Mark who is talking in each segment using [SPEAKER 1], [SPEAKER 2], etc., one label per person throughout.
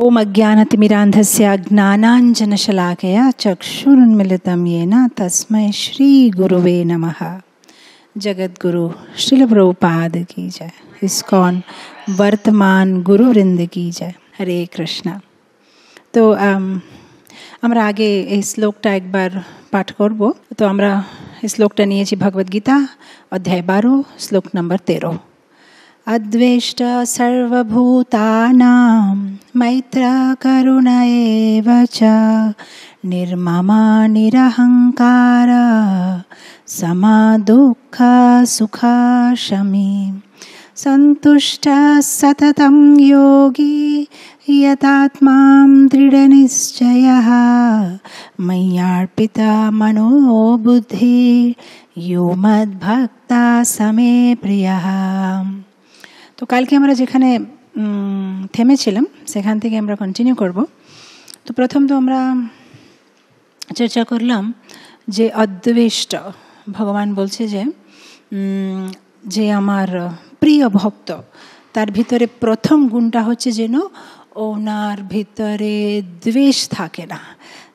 [SPEAKER 1] ओम अज्ञानतिमिरान्धस्य अज्ञानाञ्जनशलाकया चक्षुरुन्मिलितं येन तस्मै श्रीगुरुवे नमः जगद्गुरु शिलप्रभुपाद की जय इस्कॉन वर्तमान गुरुवृंद की जय हरे कृष्णा तो আমরা আগে এই শ্লোকটা একবার পাঠ করব তো আমরা শ্লোকটা নিয়েছি ভগবদ্গীতা অধ্যায় বারো শ্লোক নম্বর তেরো अद्वेष्ट सर्वभूतानां मैत्रकरुण निरहंकार च निर्ममा निरहङ्कार समादुःख सुखाशमी सन्तुष्ट सततं योगी यतात्मा दृढनिश्चयः मय्यार्पिता मनोबुद्धि यो मद्भक्ता समे प्रियः তো কালকে আমরা যেখানে থেমেছিলাম সেখান থেকে আমরা কন্টিনিউ করব তো প্রথম তো আমরা চর্চা করলাম যে অদ্বেষ্ট ভগবান বলছে যে যে আমার প্রিয় ভক্ত তার ভিতরে প্রথম গুণটা হচ্ছে যেন ওনার ভিতরে দ্বেষ থাকে না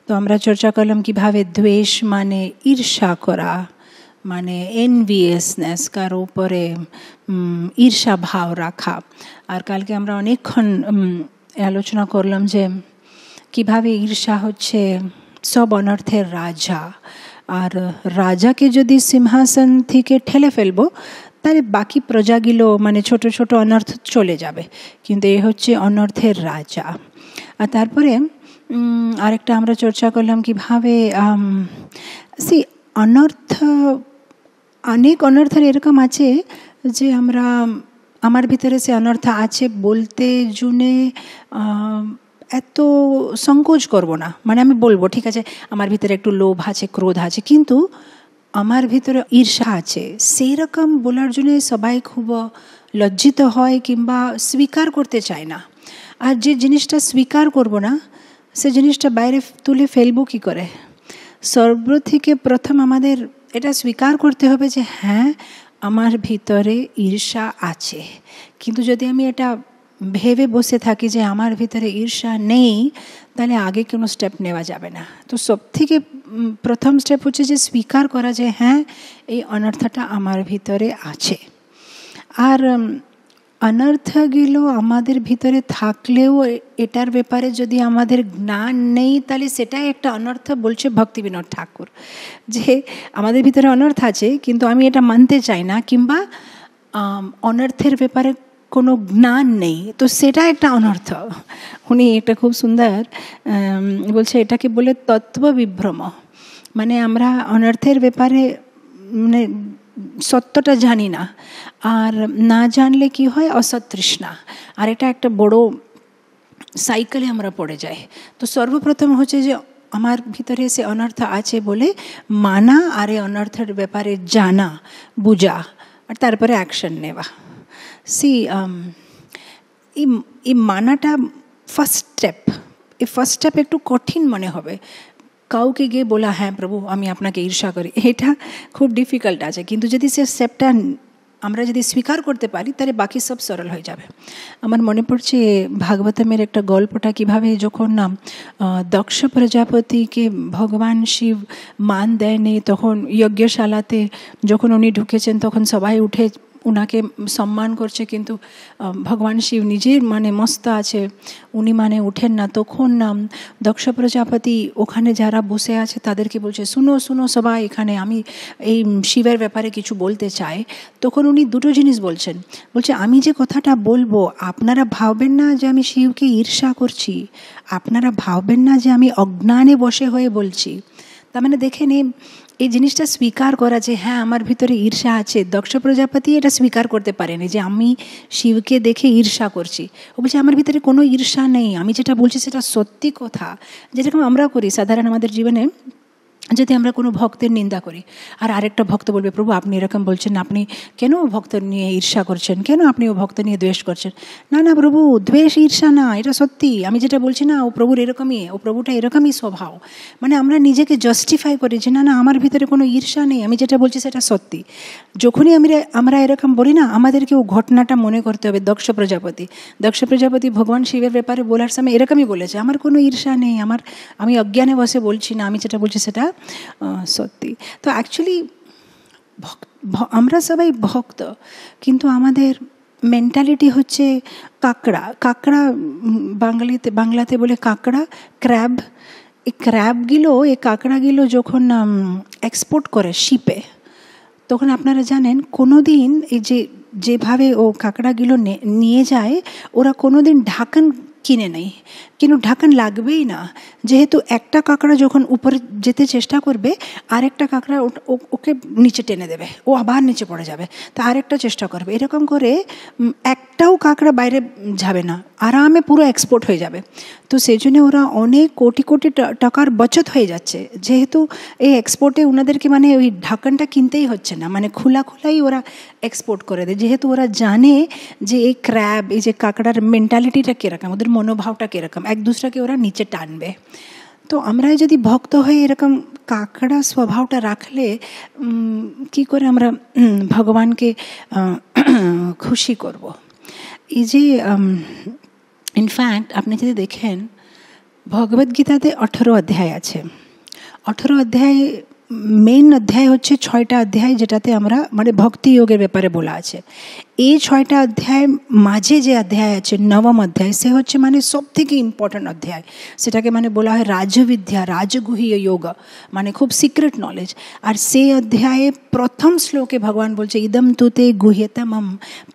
[SPEAKER 1] তো আমরা চর্চা করলাম কিভাবে দ্বেষ মানে ঈর্ষা করা মানে এনভিএসনেস কার উপরে ঈর্ষা ভাব রাখা আর কালকে আমরা অনেকক্ষণ আলোচনা করলাম যে কিভাবে ঈর্ষা হচ্ছে সব অনর্থের রাজা আর রাজাকে যদি সিংহাসন থেকে ঠেলে ফেলবো তাহলে বাকি প্রজাগুলো মানে ছোট ছোট অনর্থ চলে যাবে কিন্তু এ হচ্ছে অনর্থের রাজা আর তারপরে আরেকটা আমরা চর্চা করলাম কিভাবে সি অনর্থ অনেক অনর্থের এরকম আছে যে আমরা আমার ভিতরে সে অনর্থ আছে বলতে জুনে এত সংকোচ করব না মানে আমি বলবো ঠিক আছে আমার ভিতরে একটু লোভ আছে ক্রোধ আছে কিন্তু আমার ভিতরে ঈর্ষা আছে সেই রকম বলার জন্য সবাই খুব লজ্জিত হয় কিংবা স্বীকার করতে চায় না আর যে জিনিসটা স্বীকার করব না সে জিনিসটা বাইরে তুলে ফেলবো কী করে সর্ব থেকে প্রথম আমাদের এটা স্বীকার করতে হবে যে হ্যাঁ আমার ভিতরে ঈর্ষা আছে কিন্তু যদি আমি এটা ভেবে বসে থাকি যে আমার ভিতরে ঈর্ষা নেই তাহলে আগে কি কোনো স্টেপ নেওয়া যাবে না তো সবথেকে প্রথম স্টেপ হচ্ছে যে স্বীকার করা যায় হ্যাঁ এই অনার্থটা আমার ভিতরে আছে আর অনর্থগুলো আমাদের ভিতরে থাকলেও এটার ব্যাপারে যদি আমাদের জ্ঞান নেই তাহলে সেটাই একটা অনর্থ বলছে ভক্তি বিনোদ ঠাকুর যে আমাদের ভিতরে অনর্থ আছে কিন্তু আমি এটা মানতে চাই না কিংবা অনর্থের ব্যাপারে কোনো জ্ঞান নেই তো সেটা একটা অনর্থ উনি এটা খুব সুন্দর বলছে এটাকে বলে তত্ত্ব বিভ্রম মানে আমরা অনর্থের ব্যাপারে মানে সত্যটা জানি না আর না জানলে কি হয় অসতৃষ্ণা আর এটা একটা বড় সাইকেলে আমরা পড়ে যাই তো সর্বপ্রথম হচ্ছে যে আমার ভিতরে সে অনর্থ আছে বলে মানা আর এই অনর্থের ব্যাপারে জানা বুঝা আর তারপরে অ্যাকশন নেওয়া সি um, এই মানাটা ফার্স্ট স্টেপ এই ফার্স্ট স্টেপ একটু কঠিন মনে হবে কাউকে গিয়ে বলা হ্যাঁ প্রভু আমি আপনাকে ঈর্ষা করি এটা খুব ডিফিকাল্ট আছে কিন্তু যদি সে স্টেপটা আমরা যদি স্বীকার করতে পারি তাহলে বাকি সব সরল হয়ে যাবে আমার মনে পড়ছে ভাগবতমের একটা গল্পটা কিভাবে যখন না দক্ষ প্রজাপতিকে ভগবান শিব মান দেয়নি তখন যজ্ঞশালাতে যখন উনি ঢুকেছেন তখন সবাই উঠে উনাকে সম্মান করছে কিন্তু ভগবান শিব নিজের মানে মস্ত আছে উনি মানে ওঠেন না তখন নাম দক্ষ প্রজাপতি ওখানে যারা বসে আছে তাদেরকে বলছে শুনো শুনো সবাই এখানে আমি এই শিবের ব্যাপারে কিছু বলতে চাই তখন উনি দুটো জিনিস বলছেন বলছে আমি যে কথাটা বলবো আপনারা ভাববেন না যে আমি শিবকে ঈর্ষা করছি আপনারা ভাববেন না যে আমি অজ্ঞানে বসে হয়ে বলছি তার মানে দেখে নিন এই জিনিসটা স্বীকার করা যে হ্যাঁ আমার ভিতরে ঈর্ষা আছে দক্ষ প্রজাপতি এটা স্বীকার করতে পারেনি যে আমি শিবকে দেখে ঈর্ষা করছি ও বলছে আমার ভিতরে কোনো ঈর্ষা নেই আমি যেটা বলছি সেটা সত্যি কথা যেরকম আমরা করি সাধারণ আমাদের জীবনে যদি আমরা কোনো ভক্তের নিন্দা করি আর আরেকটা ভক্ত বলবে প্রভু আপনি এরকম বলছেন আপনি কেন ভক্ত নিয়ে ঈর্ষা করছেন কেন আপনি ও ভক্ত নিয়ে দ্বেষ করছেন না না প্রভু দ্বেষ ঈর্ষা না এটা সত্যি আমি যেটা বলছি না ও প্রভুর এরকমই ও প্রভুটা এরকমই স্বভাব মানে আমরা নিজেকে জাস্টিফাই করি যে না না আমার ভিতরে কোনো ঈর্ষা নেই আমি যেটা বলছি সেটা সত্যি যখনই আমি আমরা এরকম বলি না আমাদেরকে ও ঘটনাটা মনে করতে হবে দক্ষ প্রজাপতি দক্ষ প্রজাপতি ভগবান শিবের ব্যাপারে বলার সময় এরকমই বলেছে আমার কোনো ঈর্ষা নেই আমার আমি অজ্ঞানে বসে বলছি না আমি যেটা বলছি সেটা সত্যি তো অ্যাকচুয়ালি আমরা সবাই ভক্ত কিন্তু আমাদের মেন্টালিটি হচ্ছে কাঁকড়া কাঁকড়া বাঙালিতে বাংলাতে বলে কাঁকড়া ক্র্যাব এই ক্র্যাবগুলো এই কাঁকড়াগুলো যখন এক্সপোর্ট করে শিপে তখন আপনারা জানেন কোনো দিন এই যে যেভাবে ও কাঁকড়াগুলো নিয়ে যায় ওরা কোনো দিন ঢাকন কিনে নেই কিন্তু ঢাকন লাগবেই না যেহেতু একটা কাঁকড়া যখন উপরে যেতে চেষ্টা করবে আরেকটা কাঁকড়া ওকে নিচে টেনে দেবে ও আবার নিচে পড়ে যাবে তা আরেকটা চেষ্টা করবে এরকম করে একটাও কাঁকড়া বাইরে যাবে না আরামে পুরো এক্সপোর্ট হয়ে যাবে তো সেই জন্য ওরা অনেক কোটি কোটি টাকার বচত হয়ে যাচ্ছে যেহেতু এই এক্সপোর্টে ওনাদেরকে মানে ওই ঢাকনটা কিনতেই হচ্ছে না মানে খোলা খোলাই ওরা এক্সপোর্ট করে দেয় যেহেতু ওরা জানে যে এই ক্র্যাব এই যে কাঁকড়ার মেন্টালিটিটা কীরকম ওদের মনোভাবটা কীরকম এক দুসরাকে ওরা নিচে টানবে তো আমরা যদি ভক্ত হয়ে এরকম কাঁকড়া স্বভাবটা রাখলে কি করে আমরা ভগবানকে খুশি করব এই যে ইনফ্যাক্ট আপনি যদি দেখেন ভগবদ্গীতাতে অঠেরো অধ্যায় আছে অঠেরো অধ্যায় মেন অধ্যায় হচ্ছে ছয়টা অধ্যায় যেটাতে আমরা মানে ভক্তি যোগের ব্যাপারে বলা আছে এই ছয়টা অধ্যায় মাঝে যে অধ্যায় আছে নবম অধ্যায় সে হচ্ছে মানে সব থেকে ইম্পর্ট্যান্ট অধ্যায় সেটাকে মানে বলা হয় রাজবিদ্যা রাজগুহীয় যোগ মানে খুব সিক্রেট নলেজ আর সেই অধ্যায়ে প্রথম শ্লোকে ভগবান বলছে ইদম তুতে গুহ্যতমম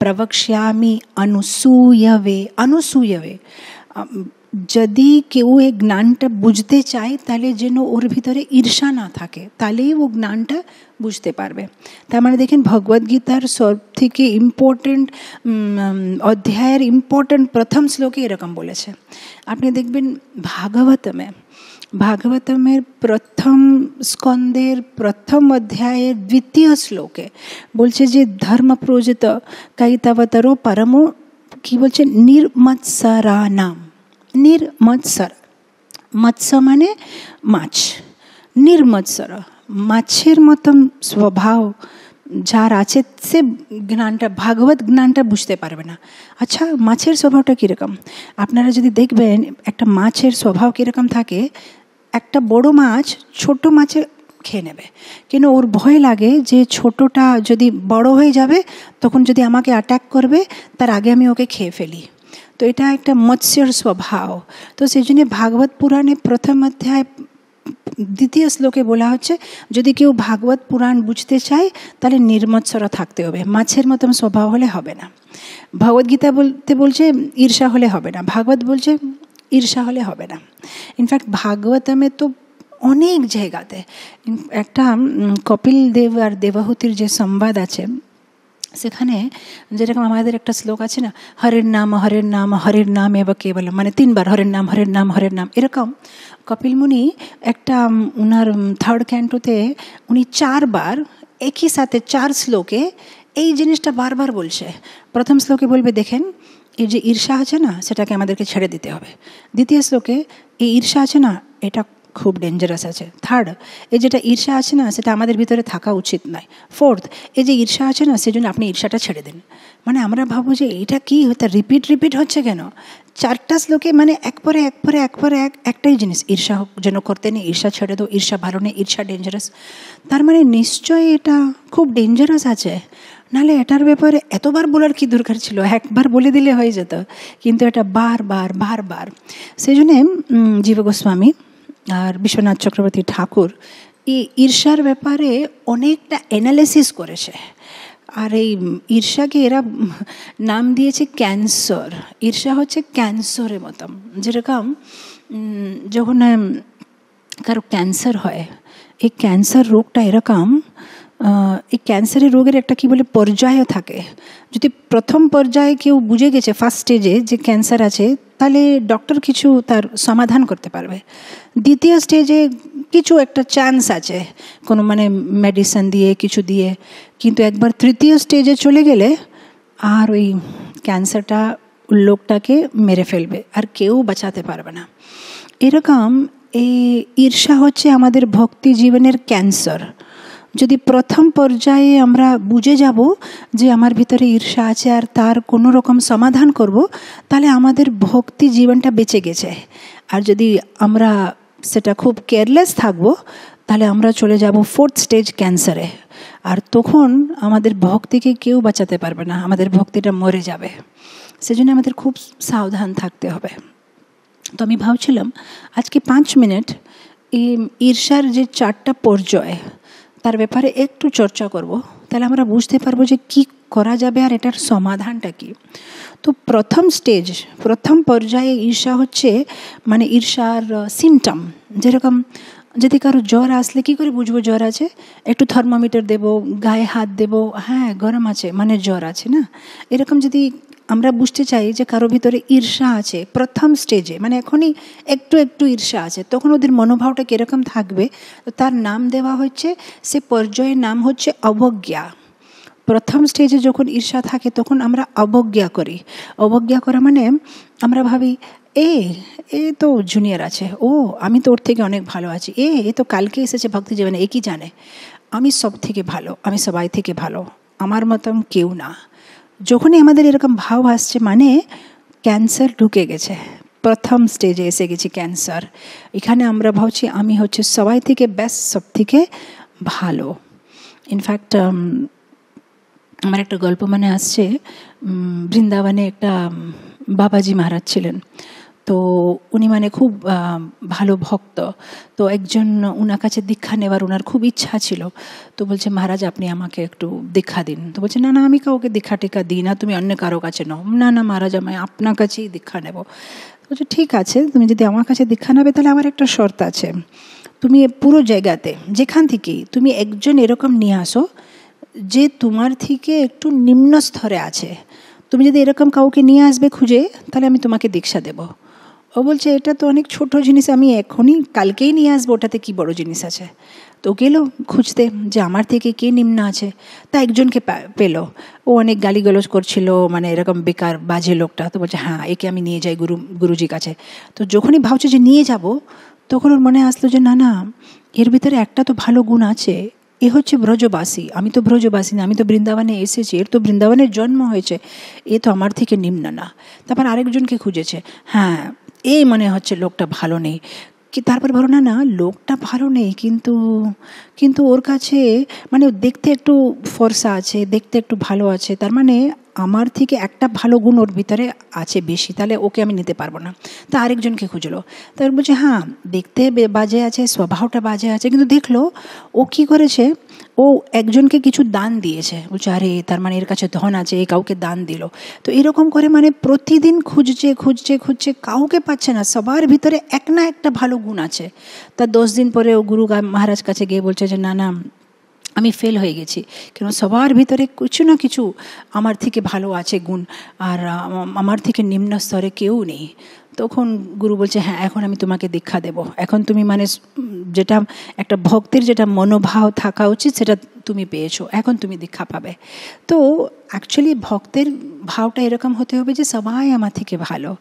[SPEAKER 1] প্রবক্ষ্যামি অনুসূয়বে অনুসূয়বে यदि के वो एक ज्ञानटा बुझते चाहे ताले जेनो ओर ভিতরে ईर्ष्या ना थके ताले वो ज्ञानटा बुझते পারবে তাহলে দেখেন ভগবত গীতার সবথেকে ইম্পর্টেন্ট অধ্যায়র ইম্পর্টেন্ট প্রথম শ্লোকে এরকম বলেছে আপনি দেখবেন ভাগবতমে ভাগবতমে প্রথম স্কন্দের প্রথম অধ্যায়ে দ্বিতীয় শ্লোকে বলছে যে ধর্ম প্রোজত কাইতবতর পরম কি বলছে નિર્মছরানা নির্মৎসর মৎস্য মানে মাছ নির্মৎসর মাছের মতন স্বভাব যার আছে সে জ্ঞানটা ভাগবত জ্ঞানটা বুঝতে পারবে না আচ্ছা মাছের স্বভাবটা কীরকম আপনারা যদি দেখবেন একটা মাছের স্বভাব কীরকম থাকে একটা বড় মাছ ছোট মাছে খেয়ে নেবে কিন্তু ওর ভয় লাগে যে ছোটটা যদি বড় হয়ে যাবে তখন যদি আমাকে অ্যাটাক করবে তার আগে আমি ওকে খেয়ে ফেলি তো এটা একটা মৎস্যর স্বভাব তো সেই জন্য ভাগবত পুরাণে প্রথম অধ্যায় দ্বিতীয় শ্লোকে বলা হচ্ছে যদি কেউ ভাগবত পুরাণ বুঝতে চায় তাহলে নির্মৎসর থাকতে হবে মাছের মতন স্বভাব হলে হবে না ভগবদ্গীতা বলতে বলছে ঈর্ষা হলে হবে না ভাগবত বলছে ঈর্ষা হলে হবে না ইনফ্যাক্ট ভাগবতমে তো অনেক জায়গাতে একটা কপিল দেব আর দেবাহুতির যে সংবাদ আছে সেখানে যেরকম আমাদের একটা শ্লোক আছে না হরের নাম হরের নাম হরের নাম এবার কেবল মানে তিনবার হরের নাম হরের নাম হরের নাম এরকম কপিল মুনি একটা উনার থার্ড ক্যান্টোতে উনি চারবার একই সাথে চার শ্লোকে এই জিনিসটা বারবার বলছে প্রথম শ্লোকে বলবে দেখেন এই যে ঈর্ষা আছে না সেটাকে আমাদেরকে ছেড়ে দিতে হবে দ্বিতীয় শ্লোকে এই ঈর্ষা আছে না এটা খুব ডেঞ্জারাস আছে থার্ড এই যেটা ঈর্ষা আছে না সেটা আমাদের ভিতরে থাকা উচিত নয় ফোর্থ এই যে ঈর্ষা আছে না সেজন্য আপনি ঈর্ষাটা ছেড়ে দিন মানে আমরা ভাবো যে এটা কী হতে রিপিট রিপিট হচ্ছে কেন চারটা শ্লোকে মানে এক পরে এক পরে এক পরে এক একটাই জিনিস ঈর্ষা যেন করতে নেই ঈর্ষা ছেড়ে দো ঈর্ষা ভালো নেই ঈর্ষা ডেঞ্জারাস তার মানে নিশ্চয়ই এটা খুব ডেঞ্জারাস আছে নাহলে এটার ব্যাপারে এতবার বলার কি দরকার ছিল একবার বলে দিলে হয়ে যেত কিন্তু এটা বারবার বারবার সেই জন্যে জীব গোস্বামী আর বিশ্বনাথ চক্রবর্তী ঠাকুর এই ঈর্ষার ব্যাপারে অনেকটা অ্যানালাইসিস করেছে আর এই ঈর্ষাকে এরা নাম দিয়েছে ক্যান্সার ঈর্ষা হচ্ছে ক্যান্সারের মতন যেরকম যখন কারো ক্যান্সার হয় এই ক্যান্সার রোগটা এরকম এই ক্যান্সারের রোগের একটা কি বলে পর্যায়ও থাকে যদি প্রথম পর্যায়ে কেউ বুঝে গেছে ফার্স্ট স্টেজে যে ক্যান্সার আছে তাহলে ডক্টর কিছু তার সমাধান করতে পারবে দ্বিতীয় স্টেজে কিছু একটা চান্স আছে কোনো মানে মেডিসিন দিয়ে কিছু দিয়ে কিন্তু একবার তৃতীয় স্টেজে চলে গেলে আর ওই ক্যান্সারটা লোকটাকে মেরে ফেলবে আর কেউ বাঁচাতে পারবে না এরকম এই ঈর্ষা হচ্ছে আমাদের ভক্তি জীবনের ক্যান্সার যদি প্রথম পর্যায়ে আমরা বুঝে যাব যে আমার ভিতরে ঈর্ষা আছে আর তার কোনো রকম সমাধান করব তাহলে আমাদের ভক্তি জীবনটা বেঁচে গেছে আর যদি আমরা সেটা খুব কেয়ারলেস থাকবো তাহলে আমরা চলে যাব ফোর্থ স্টেজ ক্যান্সারে আর তখন আমাদের ভক্তিকে কেউ বাঁচাতে পারবে না আমাদের ভক্তিটা মরে যাবে সেজন্য আমাদের খুব সাবধান থাকতে হবে তো আমি ভাবছিলাম আজকে পাঁচ মিনিট এই ঈর্ষার যে চারটা পর্যায় তার ব্যাপারে একটু চর্চা করব তাহলে আমরা বুঝতে পারবো যে কি করা যাবে আর এটার সমাধানটা কি তো প্রথম স্টেজ প্রথম পর্যায়ে ঈর্ষা হচ্ছে মানে ঈর্ষার সিমটম যেরকম যদি কারো জ্বর আসলে কি করে বুঝবো জ্বর আছে একটু থার্মোমিটার দেব গায়ে হাত দেব হ্যাঁ গরম আছে মানে জ্বর আছে না এরকম যদি আমরা বুঝতে চাই যে কারো ভিতরে ঈর্ষা আছে প্রথম স্টেজে মানে এখনই একটু একটু ঈর্ষা আছে তখন ওদের মনোভাবটা কীরকম থাকবে তার নাম দেওয়া হচ্ছে সে পর্যায়ের নাম হচ্ছে অবজ্ঞা প্রথম স্টেজে যখন ঈর্ষা থাকে তখন আমরা অবজ্ঞা করি অবজ্ঞা করা মানে আমরা ভাবি এ এ তো জুনিয়র আছে ও আমি তো ওর থেকে অনেক ভালো আছি এ এ তো কালকে এসেছে ভক্তি জীবনে এ কি জানে আমি সব থেকে ভালো আমি সবাই থেকে ভালো আমার মতন কেউ না যখনই আমাদের এরকম ভাব আসছে মানে ক্যান্সার ঢুকে গেছে প্রথম স্টেজে এসে গেছি ক্যান্সার এখানে আমরা ভাবছি আমি হচ্ছে সবাই থেকে বেস্ট সব থেকে ভালো ইনফ্যাক্ট আমার একটা গল্প মানে আসছে বৃন্দাবনে একটা বাবাজি মহারাজ ছিলেন তো উনি মানে খুব ভালো ভক্ত তো একজন ওনার কাছে দীক্ষা নেওয়ার ওনার খুব ইচ্ছা ছিল তো বলছে মহারাজ আপনি আমাকে একটু দীক্ষা দিন তো বলছে না না আমি কাউকে দীক্ষা টিকা দিই না তুমি অন্য কারো কাছে নাও না না মহারাজ আমি আপনার কাছেই দীক্ষা নেব বলছে ঠিক আছে তুমি যদি আমার কাছে দীক্ষা নেবে তাহলে আমার একটা শর্ত আছে তুমি পুরো জায়গাতে যেখান থেকেই তুমি একজন এরকম নিয়ে আসো যে তোমার থেকে একটু নিম্ন স্তরে আছে তুমি যদি এরকম কাউকে নিয়ে আসবে খুঁজে তাহলে আমি তোমাকে দীক্ষা দেবো ও বলছে এটা তো অনেক ছোট জিনিস আমি এখনই কালকেই নিয়ে আসবো ওটাতে কী বড় জিনিস আছে তো গেলো খুঁজতে যে আমার থেকে কে নিম্ন আছে তা একজনকে পেলো ও অনেক গালিগালজ করছিল মানে এরকম বেকার বাজে লোকটা তো বলছে হ্যাঁ একে আমি নিয়ে যাই গুরু গুরুজির কাছে তো যখনই ভাবছে যে নিয়ে যাব তখন ওর মনে আসলো যে না না এর ভিতরে একটা তো ভালো গুণ আছে এ হচ্ছে ব্রজবাসী আমি তো ব্রজবাসী না আমি তো বৃন্দাবনে এসেছি এর তো বৃন্দাবনের জন্ম হয়েছে এ তো আমার থেকে নিম্ন না তারপর আরেকজনকে খুঁজেছে হ্যাঁ এই মনে হচ্ছে লোকটা ভালো নেই কি তারপর ভালো না না লোকটা ভালো নেই কিন্তু কিন্তু ওর কাছে মানে দেখতে একটু ফর্সা আছে দেখতে একটু ভালো আছে তার মানে আমার থেকে একটা ভালো গুণ ওর ভিতরে আছে বেশি তাহলে ওকে আমি নিতে পারবো না তা আরেকজনকে খুঁজলো তার বলছে হ্যাঁ দেখতে বাজে আছে স্বভাবটা বাজে আছে কিন্তু দেখলো ও কি করেছে ও একজনকে কিছু দান দিয়েছে বলছে আরে তার মানে এর কাছে ধন আছে এ কাউকে দান দিল তো এরকম করে মানে প্রতিদিন খুঁজছে খুঁজছে খুঁজছে কাউকে পাচ্ছে না সবার ভিতরে এক না একটা ভালো গুণ আছে তা দশ দিন পরে ও গুরু মহারাজ কাছে গিয়ে বলছে যে না না আমি ফেল হয়ে গেছি কেন সবার ভিতরে কিছু না কিছু আমার থেকে ভালো আছে গুণ আর আমার থেকে নিম্ন স্তরে কেউ নেই তখন গুরু বলছে হ্যাঁ এখন আমি তোমাকে দীক্ষা দেব এখন তুমি মানে যেটা একটা ভক্তের যেটা মনোভাব থাকা উচিত সেটা তুমি পেয়েছো এখন তুমি দীক্ষা পাবে তো অ্যাকচুয়ালি ভক্তের ভাবটা এরকম হতে হবে যে সবাই আমার থেকে ভালো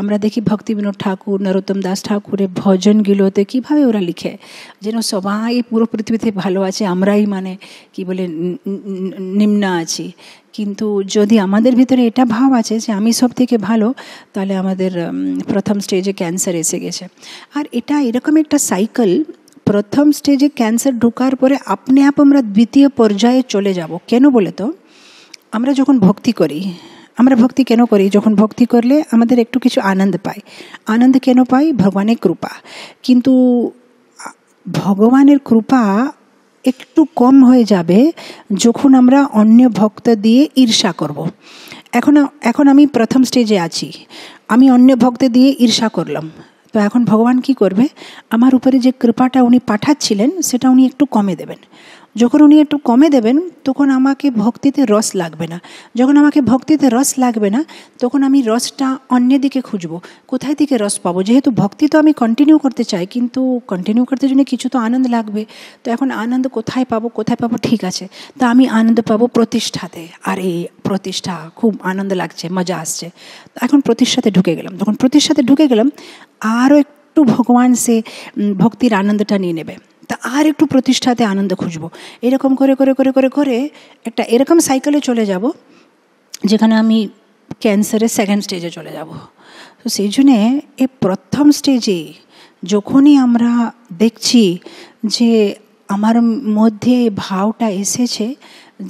[SPEAKER 1] আমরা দেখি ভক্তি বিনোদ ঠাকুর নরোত্তম দাস ঠাকুরের ভজনগুলোতে কীভাবে ওরা লিখে যেন সবাই পুরো পৃথিবীতে ভালো আছে আমরাই মানে কি বলে নিম্ন আছি কিন্তু যদি আমাদের ভিতরে এটা ভাব আছে যে আমি সব থেকে ভালো তাহলে আমাদের প্রথম স্টেজে ক্যান্সার এসে গেছে আর এটা এরকম একটা সাইকেল প্রথম স্টেজে ক্যান্সার ঢোকার পরে আপনি আপ আমরা দ্বিতীয় পর্যায়ে চলে যাব কেন বলে তো আমরা যখন ভক্তি করি আমরা ভক্তি কেন করি যখন ভক্তি করলে আমাদের একটু কিছু আনন্দ পাই আনন্দ কেন পাই ভগবানের কৃপা কিন্তু ভগবানের কৃপা একটু কম হয়ে যাবে যখন আমরা অন্য ভক্ত দিয়ে ঈর্ষা করব। এখন এখন আমি প্রথম স্টেজে আছি আমি অন্য ভক্ত দিয়ে ঈর্ষা করলাম তো এখন ভগবান কি করবে আমার উপরে যে কৃপাটা উনি পাঠাচ্ছিলেন সেটা উনি একটু কমে দেবেন যখন উনি একটু কমে দেবেন তখন আমাকে ভক্তিতে রস লাগবে না যখন আমাকে ভক্তিতে রস লাগবে না তখন আমি রসটা অন্য দিকে খুঁজবো কোথায় থেকে রস পাবো যেহেতু ভক্তি তো আমি কন্টিনিউ করতে চাই কিন্তু কন্টিনিউ করতে জন্য কিছু তো আনন্দ লাগবে তো এখন আনন্দ কোথায় পাবো কোথায় পাবো ঠিক আছে তা আমি আনন্দ পাবো প্রতিষ্ঠাতে আর এই প্রতিষ্ঠা খুব আনন্দ লাগছে মজা আসছে এখন প্রতিষ্ঠাতে ঢুকে গেলাম তখন প্রতিষ্ঠাতে ঢুকে গেলাম আরও একটু ভগবান সে ভক্তির আনন্দটা নিয়ে নেবে তা আর একটু প্রতিষ্ঠাতে আনন্দ খুঁজবো এরকম করে করে করে করে করে একটা এরকম সাইকেলে চলে যাব যেখানে আমি ক্যান্সারের সেকেন্ড স্টেজে চলে যাব তো সেই জন্যে এ প্রথম স্টেজে যখনই আমরা দেখছি যে আমার মধ্যে ভাবটা এসেছে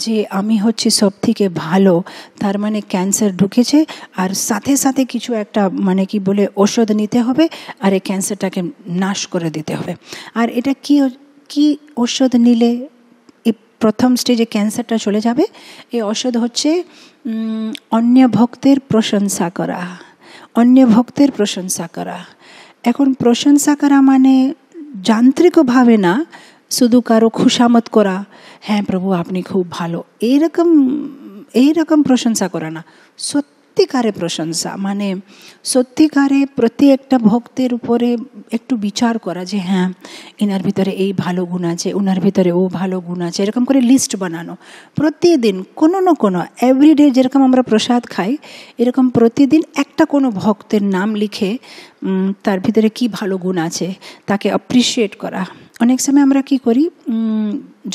[SPEAKER 1] যে আমি হচ্ছে সব থেকে ভালো তার মানে ক্যান্সার ঢুকেছে আর সাথে সাথে কিছু একটা মানে কি বলে ওষুধ নিতে হবে আর এই ক্যান্সারটাকে নাশ করে দিতে হবে আর এটা কি কি ওষুধ নিলে এই প্রথম স্টেজে ক্যান্সারটা চলে যাবে এই ওষুধ হচ্ছে অন্য ভক্তের প্রশংসা করা অন্য ভক্তের প্রশংসা করা এখন প্রশংসা করা মানে যান্ত্রিকভাবে না শুধু কারো খুশামত করা হ্যাঁ প্রভু আপনি খুব ভালো এইরকম এইরকম প্রশংসা করা না সত্যিকারে প্রশংসা মানে সত্যিকারে প্রতি একটা ভক্তের উপরে একটু বিচার করা যে হ্যাঁ এনার ভিতরে এই ভালো গুণ আছে ওনার ভিতরে ও ভালো গুণ আছে এরকম করে লিস্ট বানানো প্রতিদিন কোনো না কোনো এভরিডে যেরকম আমরা প্রসাদ খাই এরকম প্রতিদিন একটা কোনো ভক্তের নাম লিখে তার ভিতরে কি ভালো গুণ আছে তাকে অ্যাপ্রিসিয়েট করা অনেক সময় আমরা কি করি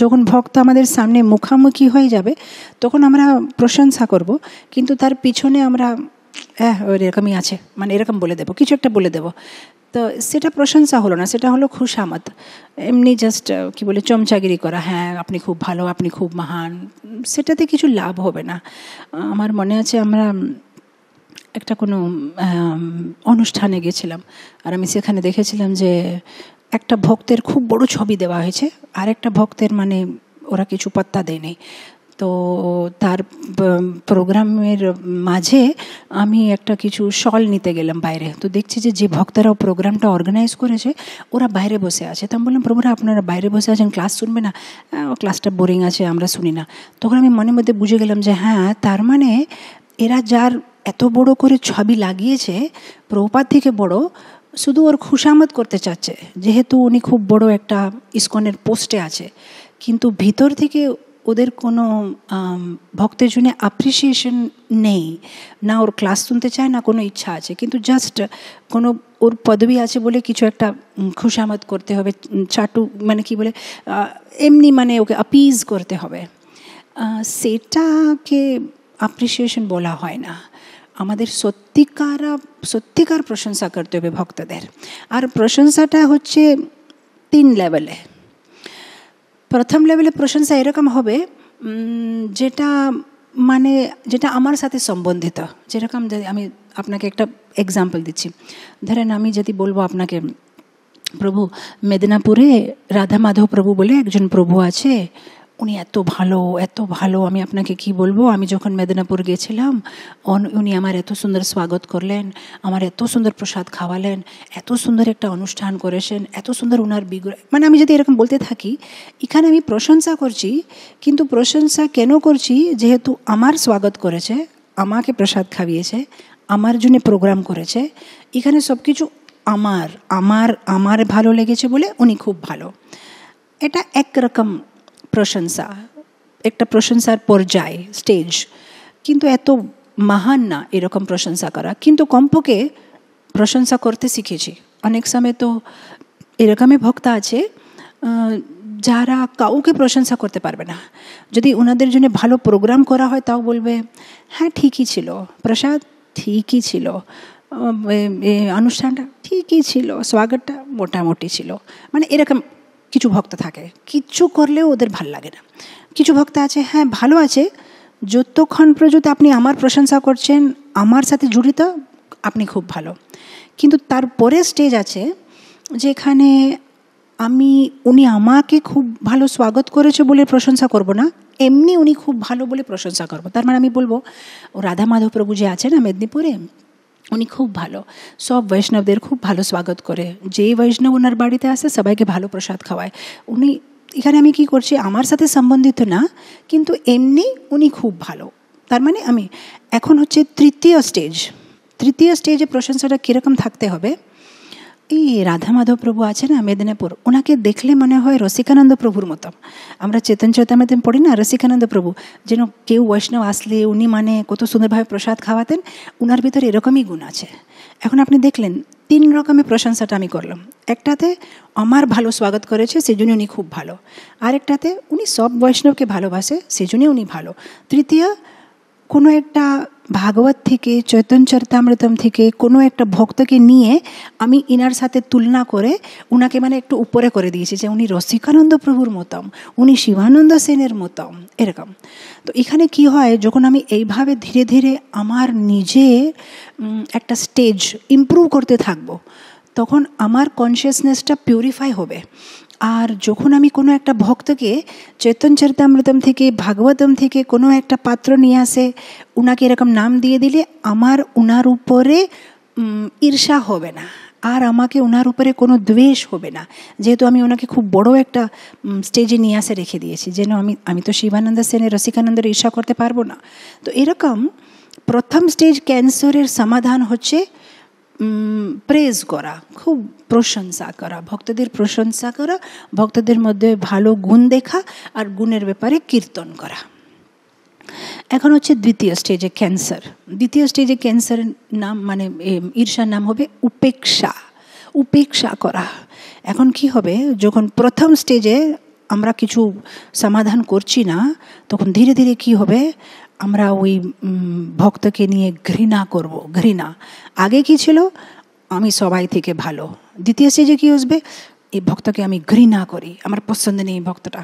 [SPEAKER 1] যখন ভক্ত আমাদের সামনে মুখামুখি হয়ে যাবে তখন আমরা প্রশংসা করব কিন্তু তার পিছনে আমরা হ্যাঁ ওর এরকমই আছে মানে এরকম বলে দেবো কিছু একটা বলে দেবো তো সেটা প্রশংসা হলো না সেটা হলো খুশামত এমনি জাস্ট কি বলে চমচাগিরি করা হ্যাঁ আপনি খুব ভালো আপনি খুব মহান সেটাতে কিছু লাভ হবে না আমার মনে আছে আমরা একটা কোনো অনুষ্ঠানে গেছিলাম আর আমি সেখানে দেখেছিলাম যে একটা ভক্তের খুব বড় ছবি দেওয়া হয়েছে আর একটা ভক্তের মানে ওরা কিছু পাত্তা দেয়নি তো তার প্রোগ্রামের মাঝে আমি একটা কিছু শল নিতে গেলাম বাইরে তো দেখছি যে যে ভক্তরা প্রোগ্রামটা অর্গানাইজ করেছে ওরা বাইরে বসে আছে তো আমি বললাম প্রভুরা আপনারা বাইরে বসে আছেন ক্লাস শুনবে না ক্লাসটা বোরিং আছে আমরা শুনি না তখন আমি মনে মধ্যে বুঝে গেলাম যে হ্যাঁ তার মানে এরা যার এত বড় করে ছবি লাগিয়েছে প্রপাত থেকে বড় শুধু ওর খুশামত করতে চাচ্ছে যেহেতু উনি খুব বড় একটা ইস্কনের পোস্টে আছে কিন্তু ভিতর থেকে ওদের কোনো ভক্তের জন্য অ্যাপ্রিসিয়েশন নেই না ওর ক্লাস শুনতে চায় না কোনো ইচ্ছা আছে কিন্তু জাস্ট কোনো ওর পদবি আছে বলে কিছু একটা খুশামত করতে হবে চাটু মানে কি বলে এমনি মানে ওকে অ্যাপিজ করতে হবে সেটাকে অ্যাপ্রিসিয়েশন বলা হয় না আমাদের সত্যিকার সত্যিকার প্রশংসা করতে হবে ভক্তদের আর প্রশংসাটা হচ্ছে তিন লেভেলে প্রথম লেভেলে প্রশংসা এরকম হবে যেটা মানে যেটা আমার সাথে সম্বন্ধিত যেরকম আমি আপনাকে একটা এক্সাম্পল দিচ্ছি ধরেন আমি যদি বলবো আপনাকে প্রভু মেদিনীপুরে রাধা মাধব প্রভু বলে একজন প্রভু আছে উনি এত ভালো এত ভালো আমি আপনাকে কি বলবো আমি যখন মেদিনীপুর গেছিলাম উনি আমার এত সুন্দর স্বাগত করলেন আমার এত সুন্দর প্রসাদ খাওয়ালেন এত সুন্দর একটা অনুষ্ঠান করেছেন এত সুন্দর ওনার বিগ মানে আমি যদি এরকম বলতে থাকি এখানে আমি প্রশংসা করছি কিন্তু প্রশংসা কেন করছি যেহেতু আমার স্বাগত করেছে আমাকে প্রসাদ খাবিয়েছে আমার জন্য প্রোগ্রাম করেছে এখানে সব কিছু আমার আমার আমার ভালো লেগেছে বলে উনি খুব ভালো এটা একরকম প্রশংসা একটা প্রশংসার পর্যায় স্টেজ কিন্তু এত মহান না এরকম প্রশংসা করা কিন্তু কম্পকে প্রশংসা করতে শিখেছি অনেক সময় তো এরকমই ভক্ত আছে যারা কাউকে প্রশংসা করতে পারবে না যদি ওনাদের জন্য ভালো প্রোগ্রাম করা হয় তাও বলবে হ্যাঁ ঠিকই ছিল প্রসাদ ঠিকই ছিল অনুষ্ঠানটা ঠিকই ছিল স্বাগতটা মোটামুটি ছিল মানে এরকম কিছু ভক্ত থাকে কিচ্ছু করলেও ওদের ভাল লাগে না কিছু ভক্ত আছে হ্যাঁ ভালো আছে যতক্ষণ পর্যন্ত আপনি আমার প্রশংসা করছেন আমার সাথে জড়িত আপনি খুব ভালো কিন্তু তারপরে স্টেজ আছে যেখানে আমি উনি আমাকে খুব ভালো স্বাগত করেছে বলে প্রশংসা করব না এমনি উনি খুব ভালো বলে প্রশংসা করব তার মানে আমি বলবো রাধা মাধব প্রভু যে আছেন মেদিনীপুরে উনি খুব ভালো সব বৈষ্ণবদের খুব ভালো স্বাগত করে যেই বৈষ্ণব ওনার বাড়িতে আসে সবাইকে ভালো প্রসাদ খাওয়ায় উনি এখানে আমি কি করছি আমার সাথে সম্বন্ধিত না কিন্তু এমনি উনি খুব ভালো তার মানে আমি এখন হচ্ছে তৃতীয় স্টেজ তৃতীয় স্টেজে প্রশংসাটা কীরকম থাকতে হবে এই মাধব প্রভু আছে না মেদিনীপুর ওনাকে দেখলে মনে হয় রসিকানন্দ প্রভুর মতো আমরা চেতন চৈতামৃতম পড়ি না রসিকানন্দ প্রভু যেন কেউ বৈষ্ণব আসলে উনি মানে কত সুন্দরভাবে প্রসাদ খাওয়াতেন ওনার ভিতরে এরকমই গুণ আছে এখন আপনি দেখলেন তিন রকমের প্রশংসাটা আমি করলাম একটাতে আমার ভালো স্বাগত করেছে সেজন্য উনি খুব ভালো আরেকটাতে উনি সব বৈষ্ণবকে ভালোবাসে সেজন্য উনি ভালো তৃতীয় কোনো একটা ভাগবত থেকে চৈতন চরিতামৃতম থেকে কোনো একটা ভক্তকে নিয়ে আমি ইনার সাথে তুলনা করে উনাকে মানে একটু উপরে করে দিয়েছি যে উনি রসিকানন্দ প্রভুর মতম উনি শিবানন্দ সেনের মতম এরকম তো এখানে কি হয় যখন আমি এইভাবে ধীরে ধীরে আমার নিজে একটা স্টেজ ইম্প্রুভ করতে থাকবো তখন আমার কনসিয়াসনেসটা পিউরিফাই হবে আর যখন আমি কোনো একটা ভক্তকে চৈতন চরিতামৃতম থেকে ভাগবতম থেকে কোনো একটা পাত্র নিয়ে আসে উনাকে এরকম নাম দিয়ে দিলে আমার উনার উপরে ঈর্ষা হবে না আর আমাকে ওনার উপরে কোনো দ্বেষ হবে না যেহেতু আমি ওনাকে খুব বড় একটা স্টেজে নিয়ে আসে রেখে দিয়েছি যেন আমি আমি তো শিবানন্দ সেনের রসিকানন্দের ঈর্ষা করতে পারবো না তো এরকম প্রথম স্টেজ ক্যান্সারের সমাধান হচ্ছে প্রেজ করা খুব প্রশংসা করা ভক্তদের প্রশংসা করা ভক্তদের মধ্যে ভালো গুণ দেখা আর গুণের ব্যাপারে কীর্তন করা এখন হচ্ছে দ্বিতীয় স্টেজে ক্যান্সার দ্বিতীয় স্টেজে ক্যান্সার নাম মানে ঈর্ষার নাম হবে উপেক্ষা উপেক্ষা করা এখন কি হবে যখন প্রথম স্টেজে আমরা কিছু সমাধান করছি না তখন ধীরে ধীরে কি হবে আমরা ওই ভক্তকে নিয়ে ঘৃণা করব ঘৃণা আগে কি ছিল আমি সবাই থেকে ভালো দ্বিতীয় স্টেজে কী আসবে এই ভক্তকে আমি ঘৃণা করি আমার পছন্দ নেই ভক্তটা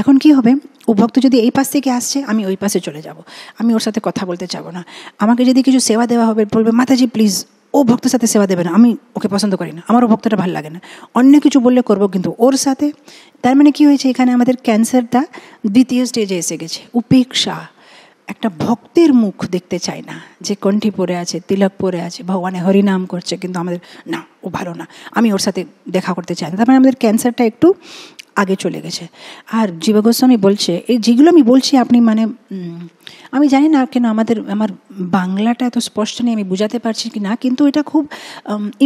[SPEAKER 1] এখন কি হবে ও ভক্ত যদি এই পাশ থেকে আসছে আমি ওই পাশে চলে যাব আমি ওর সাথে কথা বলতে চাবো না আমাকে যদি কিছু সেবা দেওয়া হবে বলবে মাতাজি প্লিজ ও ভক্তের সাথে সেবা দেবে না আমি ওকে পছন্দ করি না আমার ও ভক্তটা ভালো লাগে না অন্য কিছু বললে করবো কিন্তু ওর সাথে তার মানে কি হয়েছে এখানে আমাদের ক্যান্সারটা দ্বিতীয় স্টেজে এসে গেছে উপেক্ষা একটা ভক্তের মুখ দেখতে চাই না যে কণ্ঠি পরে আছে তিলক পরে আছে ভগবানে হরিনাম করছে কিন্তু আমাদের না ও ভালো না আমি ওর সাথে দেখা করতে চাই না তার মানে আমাদের ক্যান্সারটা একটু আগে চলে গেছে আর জীব গোস্বামী বলছে এই যেগুলো আমি বলছি আপনি মানে আমি জানি না কেন আমাদের আমার বাংলাটা এত স্পষ্ট নেই আমি বুঝাতে পারছি কি না কিন্তু এটা খুব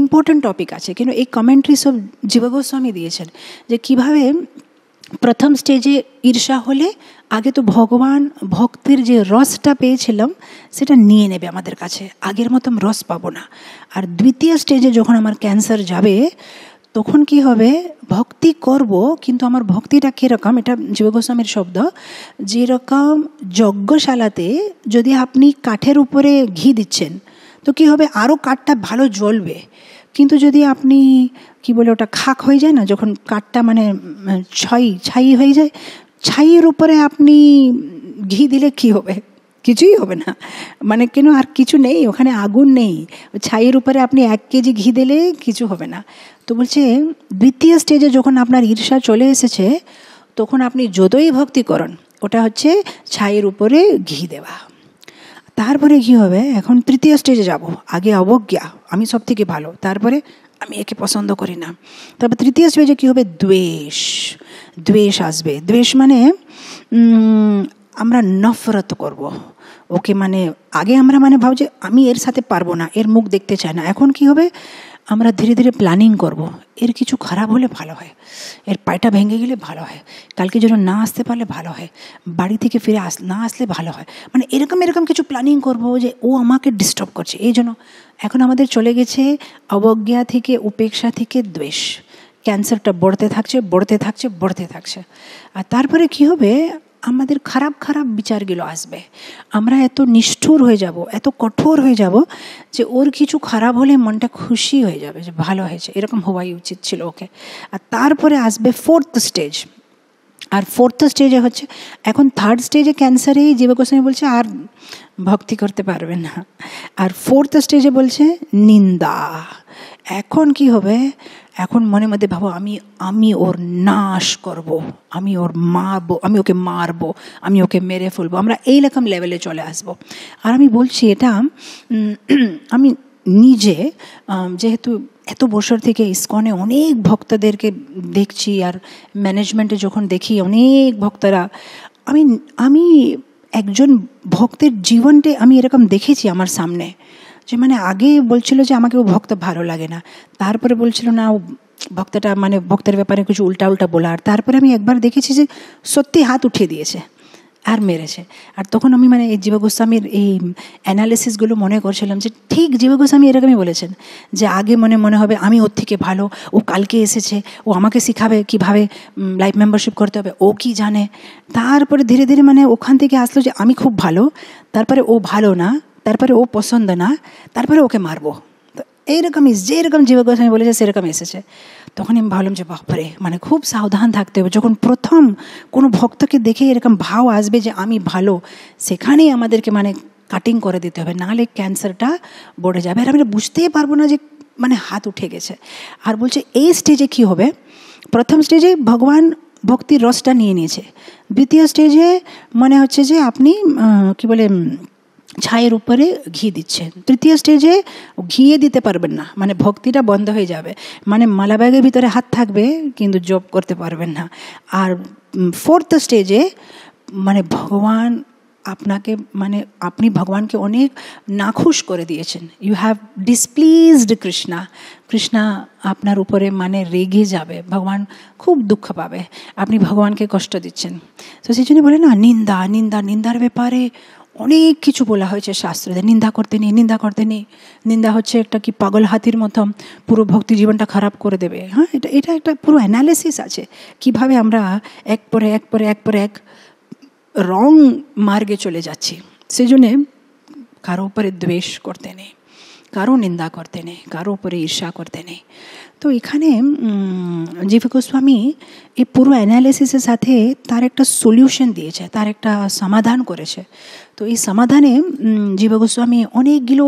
[SPEAKER 1] ইম্পর্ট্যান্ট টপিক আছে কিন্তু এই কমেন্ট্রি সব জীবগোস্বামী গোস্বামী দিয়েছেন যে কিভাবে প্রথম স্টেজে ঈর্ষা হলে আগে তো ভগবান ভক্তির যে রসটা পেয়েছিলাম সেটা নিয়ে নেবে আমাদের কাছে আগের মতন রস পাবো না আর দ্বিতীয় স্টেজে যখন আমার ক্যান্সার যাবে তখন কি হবে ভক্তি করব কিন্তু আমার ভক্তিটা কীরকম এটা গোস্বামীর শব্দ যেরকম যজ্ঞশালাতে যদি আপনি কাঠের উপরে ঘি দিচ্ছেন তো কি হবে আরও কাঠটা ভালো জ্বলবে কিন্তু যদি আপনি কি বলে ওটা খাক হয়ে যায় না যখন কাঠটা মানে ছাই ছাই হয়ে যায় ছাইয়ের উপরে আপনি ঘি দিলে কি হবে কিছুই হবে না মানে কেন আর কিছু নেই ওখানে আগুন নেই ছাইয়ের উপরে আপনি এক কেজি ঘি দিলে কিছু হবে না তো বলছে দ্বিতীয় স্টেজে যখন আপনার ঈর্ষা চলে এসেছে তখন আপনি যতই ভক্তি করুন ওটা হচ্ছে ছাইয়ের উপরে ঘি দেওয়া তারপরে কী হবে এখন তৃতীয় স্টেজে যাব আগে অবজ্ঞা আমি সব থেকে ভালো তারপরে আমি একে পছন্দ করি না তারপর তৃতীয় স্টেজে কী হবে দ্বেষ দ্বেষ আসবে দ্বেষ মানে আমরা নফরত করব ওকে মানে আগে আমরা মানে ভাব যে আমি এর সাথে পারবো না এর মুখ দেখতে চাই না এখন কি হবে আমরা ধীরে ধীরে প্ল্যানিং করব এর কিছু খারাপ হলে ভালো হয় এর পায়টা ভেঙে গেলে ভালো হয় কালকে যেন না আসতে পারলে ভালো হয় বাড়ি থেকে ফিরে আস না আসলে ভালো হয় মানে এরকম এরকম কিছু প্ল্যানিং করব যে ও আমাকে ডিস্টার্ব করছে এই জন্য এখন আমাদের চলে গেছে অবজ্ঞা থেকে উপেক্ষা থেকে দ্বেষ ক্যান্সারটা বড়তে থাকছে বড়তে থাকছে বড়তে থাকছে আর তারপরে কী হবে আমাদের খারাপ খারাপ বিচারগুলো আসবে আমরা এত নিষ্ঠুর হয়ে যাব এত কঠোর হয়ে যাব যে ওর কিছু খারাপ হলে মনটা খুশি হয়ে যাবে যে ভালো হয়েছে এরকম হওয়াই উচিত ছিল ওকে আর তারপরে আসবে ফোর্থ স্টেজ আর ফোর্থ স্টেজে হচ্ছে এখন থার্ড স্টেজে ক্যান্সারেই জীবগোস্বামী বলছে আর ভক্তি করতে পারবে না আর ফোর্থ স্টেজে বলছে নিন্দা এখন কি হবে এখন মনে মধ্যে ভাবো আমি আমি ওর নাশ করব আমি ওর মারবো আমি ওকে মারবো আমি ওকে মেরে ফেলবো আমরা এই রকম লেভেলে চলে আসব আর আমি বলছি এটা আমি নিজে যেহেতু এত বছর থেকে ইস্কনে অনেক ভক্তদেরকে দেখছি আর ম্যানেজমেন্টে যখন দেখি অনেক ভক্তরা আমি আমি একজন ভক্তের জীবনটা আমি এরকম দেখেছি আমার সামনে যে মানে আগে বলছিল যে আমাকে ও ভক্ত ভালো লাগে না তারপরে বলছিল না ও ভক্তটা মানে ভক্তের ব্যাপারে কিছু উল্টা উল্টা বলা আর তারপরে আমি একবার দেখেছি যে সত্যি হাত উঠিয়ে দিয়েছে আর মেরেছে আর তখন আমি মানে এই জীব গোস্বামীর এই অ্যানালিসিসগুলো মনে করছিলাম যে ঠিক জীব গোস্বামী এরকমই বলেছেন যে আগে মনে মনে হবে আমি ওর থেকে ভালো ও কালকে এসেছে ও আমাকে শিখাবে কিভাবে লাইফ মেম্বারশিপ করতে হবে ও কি জানে তারপরে ধীরে ধীরে মানে ওখান থেকে আসলো যে আমি খুব ভালো তারপরে ও ভালো না তারপরে ও পছন্দ না তারপরে ওকে মারবো তো এইরকমই যেরকম জীবগোস্বামী বলেছে সেরকম এসেছে তখন আমি ভাবলাম যে বাপরে মানে খুব সাবধান থাকতে হবে যখন প্রথম কোনো ভক্তকে দেখে এরকম ভাব আসবে যে আমি ভালো সেখানেই আমাদেরকে মানে কাটিং করে দিতে হবে নাহলে ক্যান্সারটা বড়ে যাবে আর আমরা বুঝতেই পারবো না যে মানে হাত উঠে গেছে আর বলছে এই স্টেজে কি হবে প্রথম স্টেজে ভগবান ভক্তির রসটা নিয়ে নিয়েছে দ্বিতীয় স্টেজে মানে হচ্ছে যে আপনি কি বলে ছাইয়ের উপরে ঘি দিচ্ছেন তৃতীয় স্টেজে ঘিয়ে দিতে পারবেন না মানে ভক্তিটা বন্ধ হয়ে যাবে মানে মালা ব্যাগের ভিতরে হাত থাকবে কিন্তু জপ করতে পারবেন না আর ফোর্থ স্টেজে মানে ভগবান আপনাকে মানে আপনি ভগবানকে অনেক নাখুশ করে দিয়েছেন you have displeased Krishna Krishna আপনার উপরে মানে রেগে যাবে ভগবান খুব দুঃখ পাবে আপনি ভগবানকে কষ্ট দিচ্ছেন তো সেই জন্য বলে না নিন্দা নিন্দা নিন্দার ব্যাপারে অনেক কিছু বলা হয়েছে শাস্ত্রে নিন্দা করতে নেই নিন্দা করতে নেই নিন্দা হচ্ছে একটা কি পাগল হাতির মতো পুরো ভক্তি জীবনটা খারাপ করে দেবে হ্যাঁ এটা এটা একটা পুরো অ্যানালিসিস আছে কিভাবে আমরা এক পরে এক পরে এক পরে এক রং মার্গে চলে যাচ্ছি সেই জন্যে কারো উপরে দ্বেষ করতে নেই কারো নিন্দা করতে নেই কারো উপরে ঈর্ষা করতে নেই তো এখানে জীবিক গোস্বামী এই পুরো অ্যানালিসিসের সাথে তার একটা সলিউশন দিয়েছে তার একটা সমাধান করেছে তো এই সমাধানে জীব গোস্বামী অনেকগুলো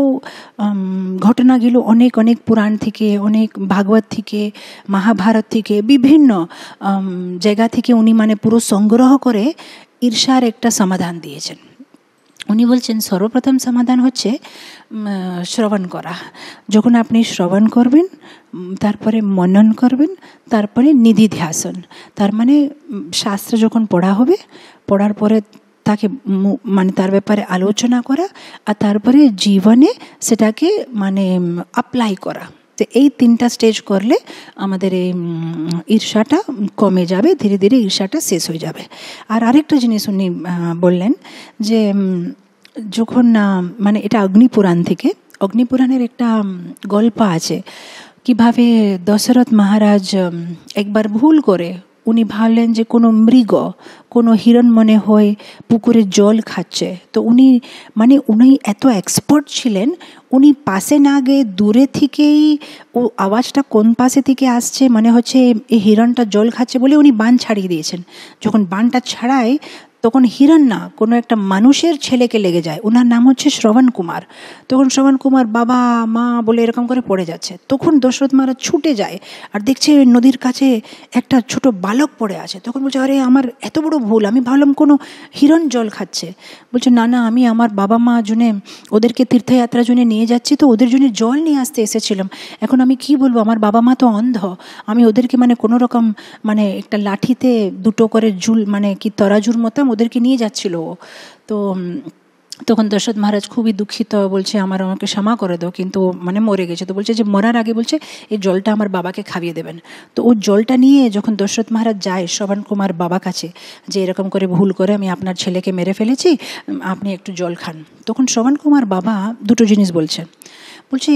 [SPEAKER 1] ঘটনাগুলো অনেক অনেক পুরাণ থেকে অনেক ভাগবত থেকে মহাভারত থেকে বিভিন্ন জায়গা থেকে উনি মানে পুরো সংগ্রহ করে ঈর্ষার একটা সমাধান দিয়েছেন উনি বলছেন সর্বপ্রথম সমাধান হচ্ছে শ্রবণ করা যখন আপনি শ্রবণ করবেন তারপরে মনন করবেন তারপরে নিধি ধ্যাসন তার মানে শাস্ত্র যখন পড়া হবে পড়ার পরে তাকে মানে তার ব্যাপারে আলোচনা করা আর তারপরে জীবনে সেটাকে মানে অ্যাপ্লাই করা তো এই তিনটা স্টেজ করলে আমাদের এই ঈর্ষাটা কমে যাবে ধীরে ধীরে ঈর্ষাটা শেষ হয়ে যাবে আর আরেকটা জিনিস উনি বললেন যে যখন মানে এটা অগ্নিপুরাণ থেকে অগ্নিপুরাণের একটা গল্প আছে কিভাবে দশরথ মহারাজ একবার ভুল করে উনি ভাবলেন যে কোনো মৃগ কোনো হিরণ মনে হয়ে পুকুরে জল খাচ্ছে তো উনি মানে উনি এত এক্সপার্ট ছিলেন উনি পাশে না গিয়ে দূরে থেকেই ও আওয়াজটা কোন পাশে থেকে আসছে মানে হচ্ছে এই হিরণটা জল খাচ্ছে বলে উনি বান ছাড়িয়ে দিয়েছেন যখন বানটা ছাড়ায় তখন হিরণ্যা কোনো একটা মানুষের ছেলেকে লেগে যায় ওনার নাম হচ্ছে শ্রবণ কুমার তখন শ্রবণ কুমার বাবা মা বলে এরকম করে পড়ে যাচ্ছে তখন দশরথ মহারাজ ছুটে যায় আর দেখছে নদীর কাছে একটা ছোট বালক পড়ে আছে তখন বলছে আরে আমার এত বড় ভুল আমি ভাবলাম কোনো হিরণ জল খাচ্ছে বলছে না না আমি আমার বাবা মা জুনে ওদেরকে তীর্থযাত্রা জুনে নিয়ে যাচ্ছি তো ওদের জন্য জল নিয়ে আসতে এসেছিলাম এখন আমি কি বলবো আমার বাবা মা তো অন্ধ আমি ওদেরকে মানে কোনো রকম মানে একটা লাঠিতে দুটো করে জুল মানে কি তরাজুর মতাম ওদেরকে নিয়ে যাচ্ছিল তো তখন দশরথ মহারাজ খুবই দুঃখিত বলছে আমার আমাকে ক্ষমা করে দাও কিন্তু মানে মরে গেছে তো বলছে যে মরার আগে বলছে এই জলটা আমার বাবাকে খাইয়ে দেবেন তো ও জলটা নিয়ে যখন দশরথ মহারাজ যায় শবান কুমার বাবা কাছে যে এরকম করে ভুল করে আমি আপনার ছেলেকে মেরে ফেলেছি আপনি একটু জল খান তখন শবান কুমার বাবা দুটো জিনিস বলছে বলছে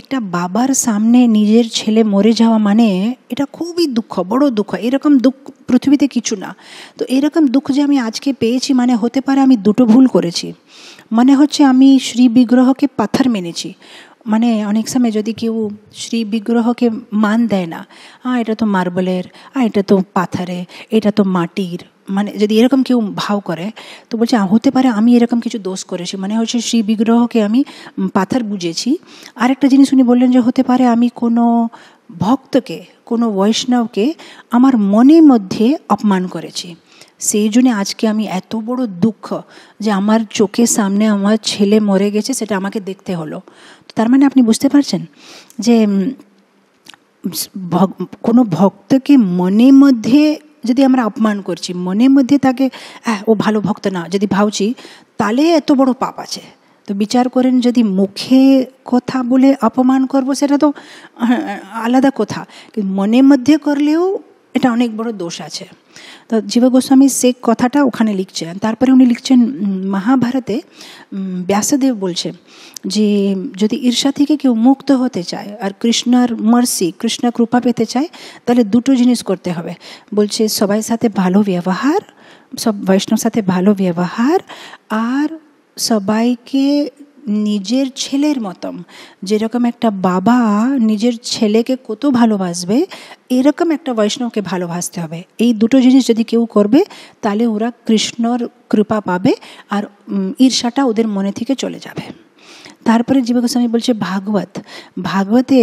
[SPEAKER 1] একটা বাবার সামনে নিজের ছেলে মরে যাওয়া মানে এটা খুবই দুঃখ বড় দুঃখ এরকম দুঃখ পৃথিবীতে কিছু না তো এরকম দুঃখ যে আমি আজকে পেয়েছি মানে হতে পারে আমি দুটো ভুল করেছি মানে হচ্ছে আমি শ্রী বিগ্রহকে পাথর মেনেছি মানে অনেক সময় যদি কেউ শ্রী বিগ্রহকে মান দেয় না এটা তো মার্বেলের এটা তো পাথরে এটা তো মাটির মানে যদি এরকম কেউ ভাও করে তো বলছে হতে পারে আমি এরকম কিছু দোষ করেছি মানে হচ্ছে শ্রী বিগ্রহকে আমি পাথার বুঝেছি আর একটা জিনিস উনি বললেন যে হতে পারে আমি কোনো ভক্তকে কোনো বৈষ্ণবকে আমার মনের মধ্যে অপমান করেছি সেই জন্য আজকে আমি এত বড় দুঃখ যে আমার চোখের সামনে আমার ছেলে মরে গেছে সেটা আমাকে দেখতে হলো তার মানে আপনি বুঝতে পারছেন যে কোনো ভক্তকে মনে মধ্যে যদি আমরা অপমান করছি মনে মধ্যে তাকে ও ভালো ভক্ত না যদি ভাবছি তাহলে এত বড় পাপ আছে তো বিচার করেন যদি মুখে কথা বলে অপমান করব সেটা তো আলাদা কথা মনে মধ্যে করলেও এটা অনেক বড় দোষ আছে তো জীব গোস্বামী সে কথাটা ওখানে লিখছেন তারপরে উনি লিখছেন মহাভারতে ব্যাসদেব বলছেন যে যদি ঈর্ষা থেকে কেউ মুক্ত হতে চায় আর কৃষ্ণার মার্সি কৃষ্ণ কৃপা পেতে চায় তাহলে দুটো জিনিস করতে হবে বলছে সবাই সাথে ভালো ব্যবহার সব বৈষ্ণব সাথে ভালো ব্যবহার আর সবাইকে নিজের ছেলের মতন যেরকম একটা বাবা নিজের ছেলেকে কত ভালোবাসবে এরকম একটা বৈষ্ণবকে ভালোবাসতে হবে এই দুটো জিনিস যদি কেউ করবে তাহলে ওরা কৃষ্ণর কৃপা পাবে আর ঈর্ষাটা ওদের মনে থেকে চলে যাবে তারপরে জীবক সময় বলছে ভাগবত ভাগবতে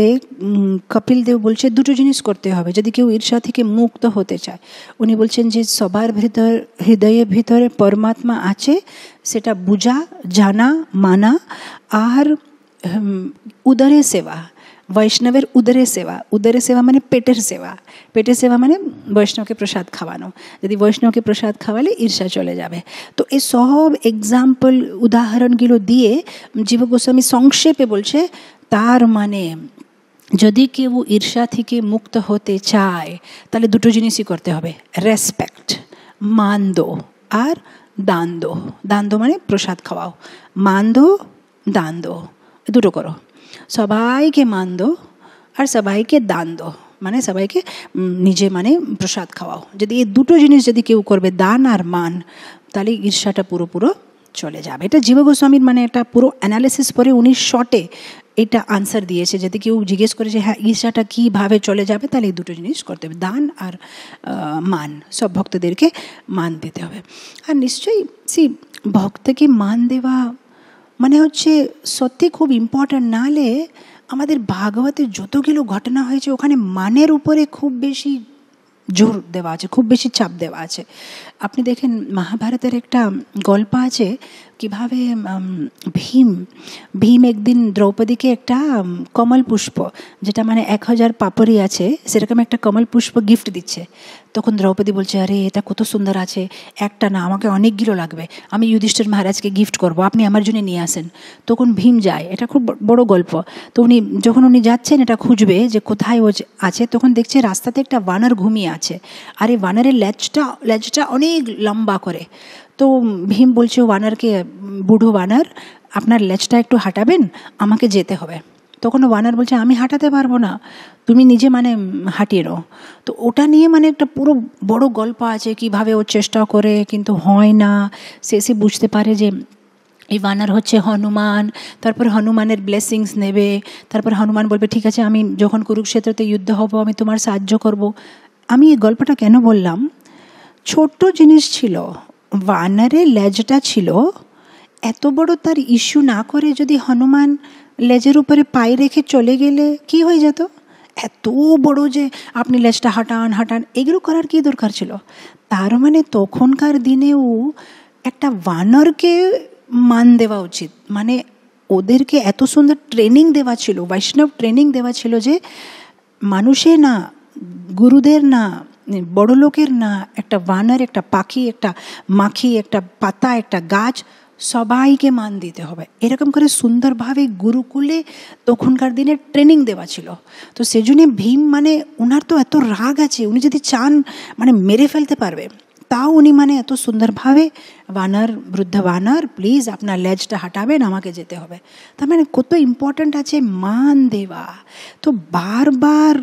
[SPEAKER 1] कपिलদেব বলছে দুটো জিনিস করতে হবে যদি কেউ ঈর্ষা থেকে মুক্ত হতে চায় উনি বলছেন যে সবার ভিতর হৃদয়ে ভিতরে परमात्मा আছে সেটা বোঝা জানা মানা আর উদরে সেবা বৈষ্ণবের উদরে সেবা উদরে সেবা মানে পেটের সেবা পেটের সেবা মানে বৈষ্ণবকে প্রসাদ খাওয়ানো যদি বৈষ্ণবকে প্রসাদ খাওয়ালে ঈর্ষা চলে যাবে তো এই সব এক্সাম্পল উদাহরণগুলো দিয়ে জীব গোস্বামী সংক্ষেপে বলছে তার মানে যদি কেউ ঈর্ষা থেকে মুক্ত হতে চায় তাহলে দুটো জিনিসই করতে হবে রেসপেক্ট মান দো আর দান দো দান দো মানে প্রসাদ খাওয়াও মান দো দান দো দুটো করো সবাইকে মান দো আর সবাইকে দান দো মানে সবাইকে নিজে মানে প্রসাদ খাওয়াও যদি এই দুটো জিনিস যদি কেউ করবে দান আর মান তাহলে ঈর্ষাটা পুরোপুরো চলে যাবে এটা জীব গোস্বামীর মানে এটা পুরো অ্যানালিসিস পরে উনি শর্টে এটা আনসার দিয়েছে যদি কেউ জিজ্ঞেস করে যে হ্যাঁ ঈর্ষাটা কীভাবে চলে যাবে তাহলে এই দুটো জিনিস করতে হবে দান আর মান সব ভক্তদেরকে মান দিতে হবে আর নিশ্চয়ই সি ভক্তকে মান দেওয়া মানে হচ্ছে সত্যি খুব ইম্পর্ট্যান্ট না হলে আমাদের ভাগবতের যতগুলো ঘটনা হয়েছে ওখানে মানের উপরে খুব বেশি জোর দেওয়া আছে খুব বেশি চাপ দেওয়া আছে আপনি দেখেন মহাভারতের একটা গল্প আছে কিভাবে ভীম ভীম একদিন দ্রৌপদীকে একটা কমল পুষ্প যেটা মানে এক হাজার পাপড়ি আছে সেরকম একটা কমল পুষ্প গিফট দিচ্ছে তখন দ্রৌপদী বলছে আরে এটা কত সুন্দর আছে একটা না আমাকে অনেকগুলো লাগবে আমি যুধিষ্ঠির মহারাজকে গিফট করব আপনি আমার জন্য নিয়ে আসেন তখন ভীম যায় এটা খুব বড় গল্প তো উনি যখন উনি যাচ্ছেন এটা খুঁজবে যে কোথায় ও আছে তখন দেখছে রাস্তাতে একটা বানার ঘুমিয়ে আছে আর এই বানরের ল্যাচটা ল্যাচটা অনেক অনেক লম্বা করে তো ভীম বলছে ওয়ানারকে বুড়ো ওয়ানার আপনার লেজটা একটু হাঁটাবেন আমাকে যেতে হবে তখন ওয়ানার বলছে আমি হাঁটাতে পারবো না তুমি নিজে মানে হাঁটিয়ে নাও তো ওটা নিয়ে মানে একটা পুরো বড় গল্প আছে কিভাবে ও চেষ্টা করে কিন্তু হয় না শেষে বুঝতে পারে যে এই বানার হচ্ছে হনুমান তারপর হনুমানের ব্লেসিংস নেবে তারপর হনুমান বলবে ঠিক আছে আমি যখন কুরুক্ষেত্রতে যুদ্ধ হব আমি তোমার সাহায্য করব আমি এই গল্পটা কেন বললাম ছোট্ট জিনিস ছিল বানরের লেজটা ছিল এত বড় তার ইস্যু না করে যদি হনুমান লেজের উপরে পায়ে রেখে চলে গেলে কি হয়ে যেত এত বড় যে আপনি লেজটা হাঁটান হাঁটান এগুলো করার কি দরকার ছিল তার মানে তখনকার দিনেও একটা বানরকে মান দেওয়া উচিত মানে ওদেরকে এত সুন্দর ট্রেনিং দেওয়া ছিল বৈষ্ণব ট্রেনিং দেওয়া ছিল যে মানুষে না গুরুদের না বড় লোকের না একটা বানার একটা পাখি একটা মাখি একটা পাতা একটা গাছ সবাইকে মান দিতে হবে এরকম করে সুন্দরভাবে গুরুকুলে তখনকার দিনে ট্রেনিং দেওয়া ছিল তো সেজন্যে ভীম মানে ওনার তো এত রাগ আছে উনি যদি চান মানে মেরে ফেলতে পারবে তাও উনি মানে এত সুন্দরভাবে বানার বৃদ্ধ বানার প্লিজ আপনার লেজটা হাঁটাবেন আমাকে যেতে হবে তার মানে কত ইম্পর্ট্যান্ট আছে মান দেওয়া তো বারবার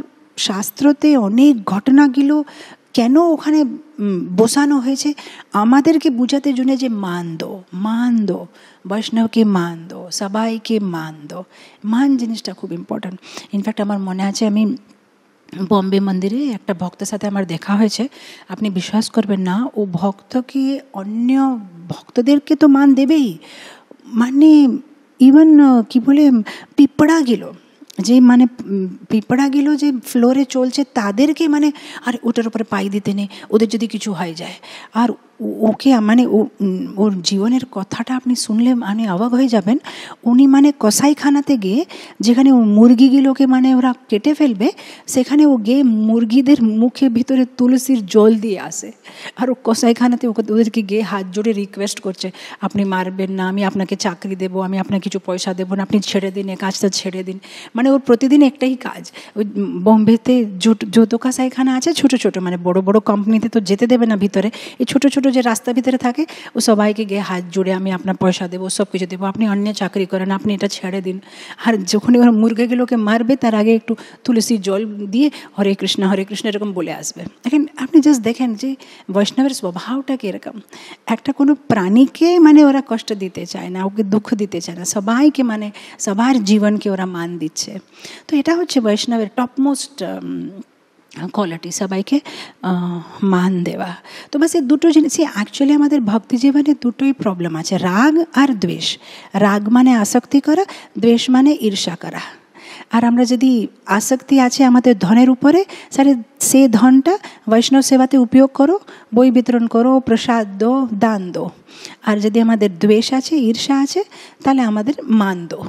[SPEAKER 1] শাস্ত্রতে অনেক ঘটনাগুলো কেন ওখানে বসানো হয়েছে আমাদেরকে বুঝাতে জন্য যে মান দো মান দো বৈষ্ণবকে মান দো সবাইকে মান দো মান জিনিসটা খুব ইম্পর্ট্যান্ট ইনফ্যাক্ট আমার মনে আছে আমি বম্বে মন্দিরে একটা ভক্তের সাথে আমার দেখা হয়েছে আপনি বিশ্বাস করবেন না ও ভক্তকে অন্য ভক্তদেরকে তো মান দেবেই মানে ইভেন কি বলে পিঁপড়া গেল যে মানে পিঁপড়াগুলো যে ফ্লোরে চলছে তাদেরকে মানে আর ওটার উপরে পাই দিতে নেই ওদের যদি কিছু হয়ে যায় আর ওকে মানে ওর জীবনের কথাটা আপনি শুনলে মানে অবাক হয়ে যাবেন উনি মানে কসাইখানাতে গিয়ে যেখানে মুরগিগুলোকে মানে ওরা কেটে ফেলবে সেখানে ও গিয়ে মুরগিদের মুখে ভিতরে তুলসীর জল দিয়ে আসে আর ও কসাইখানাতে ওকে ওদেরকে গিয়ে হাত জোড়ে রিকোয়েস্ট করছে আপনি মারবেন না আমি আপনাকে চাকরি দেব আমি আপনাকে কিছু পয়সা দেবো না আপনি ছেড়ে দিন এ কাজটা ছেড়ে দিন মানে ওর প্রতিদিন একটাই কাজ ওই বোম্বেতে যত কসাইখানা আছে ছোটো ছোটো মানে বড় বড় কোম্পানিতে তো যেতে দেবে না ভিতরে এই ছোটো ছোটো ছোটো যে রাস্তা ভিতরে থাকে ও সবাইকে গিয়ে হাত জুড়ে আমি আপনার পয়সা দেবো সব কিছু দেবো আপনি অন্য চাকরি করেন আপনি এটা ছেড়ে দিন আর যখন ওরা মুরগাগুলোকে মারবে তার আগে একটু তুলসী জল দিয়ে হরে কৃষ্ণ হরে কৃষ্ণ এরকম বলে আসবে দেখেন আপনি জাস্ট দেখেন যে বৈষ্ণবের স্বভাবটা কীরকম একটা কোনো প্রাণীকে মানে ওরা কষ্ট দিতে চায় না ওকে দুঃখ দিতে চায় না সবাইকে মানে সবার জীবনকে ওরা মান দিচ্ছে তো এটা হচ্ছে বৈষ্ণবের টপমোস্ট কোয়ালিটি সবাইকে মান দেওয়া তো বাস এই দুটো জিনিস অ্যাকচুয়ালি আমাদের ভক্তি জীবনে দুটোই প্রবলেম আছে রাগ আর দ্বেষ রাগ মানে আসক্তি করা দ্বেষ মানে ঈর্ষা করা আর আমরা যদি আসক্তি আছে আমাদের ধনের উপরে তাহলে সে ধনটা বৈষ্ণব সেবাতে উপয়োগ করো বই বিতরণ করো প্রসাদ দো দান দো আর যদি আমাদের দ্বেষ আছে ঈর্ষা আছে তাহলে আমাদের মান দো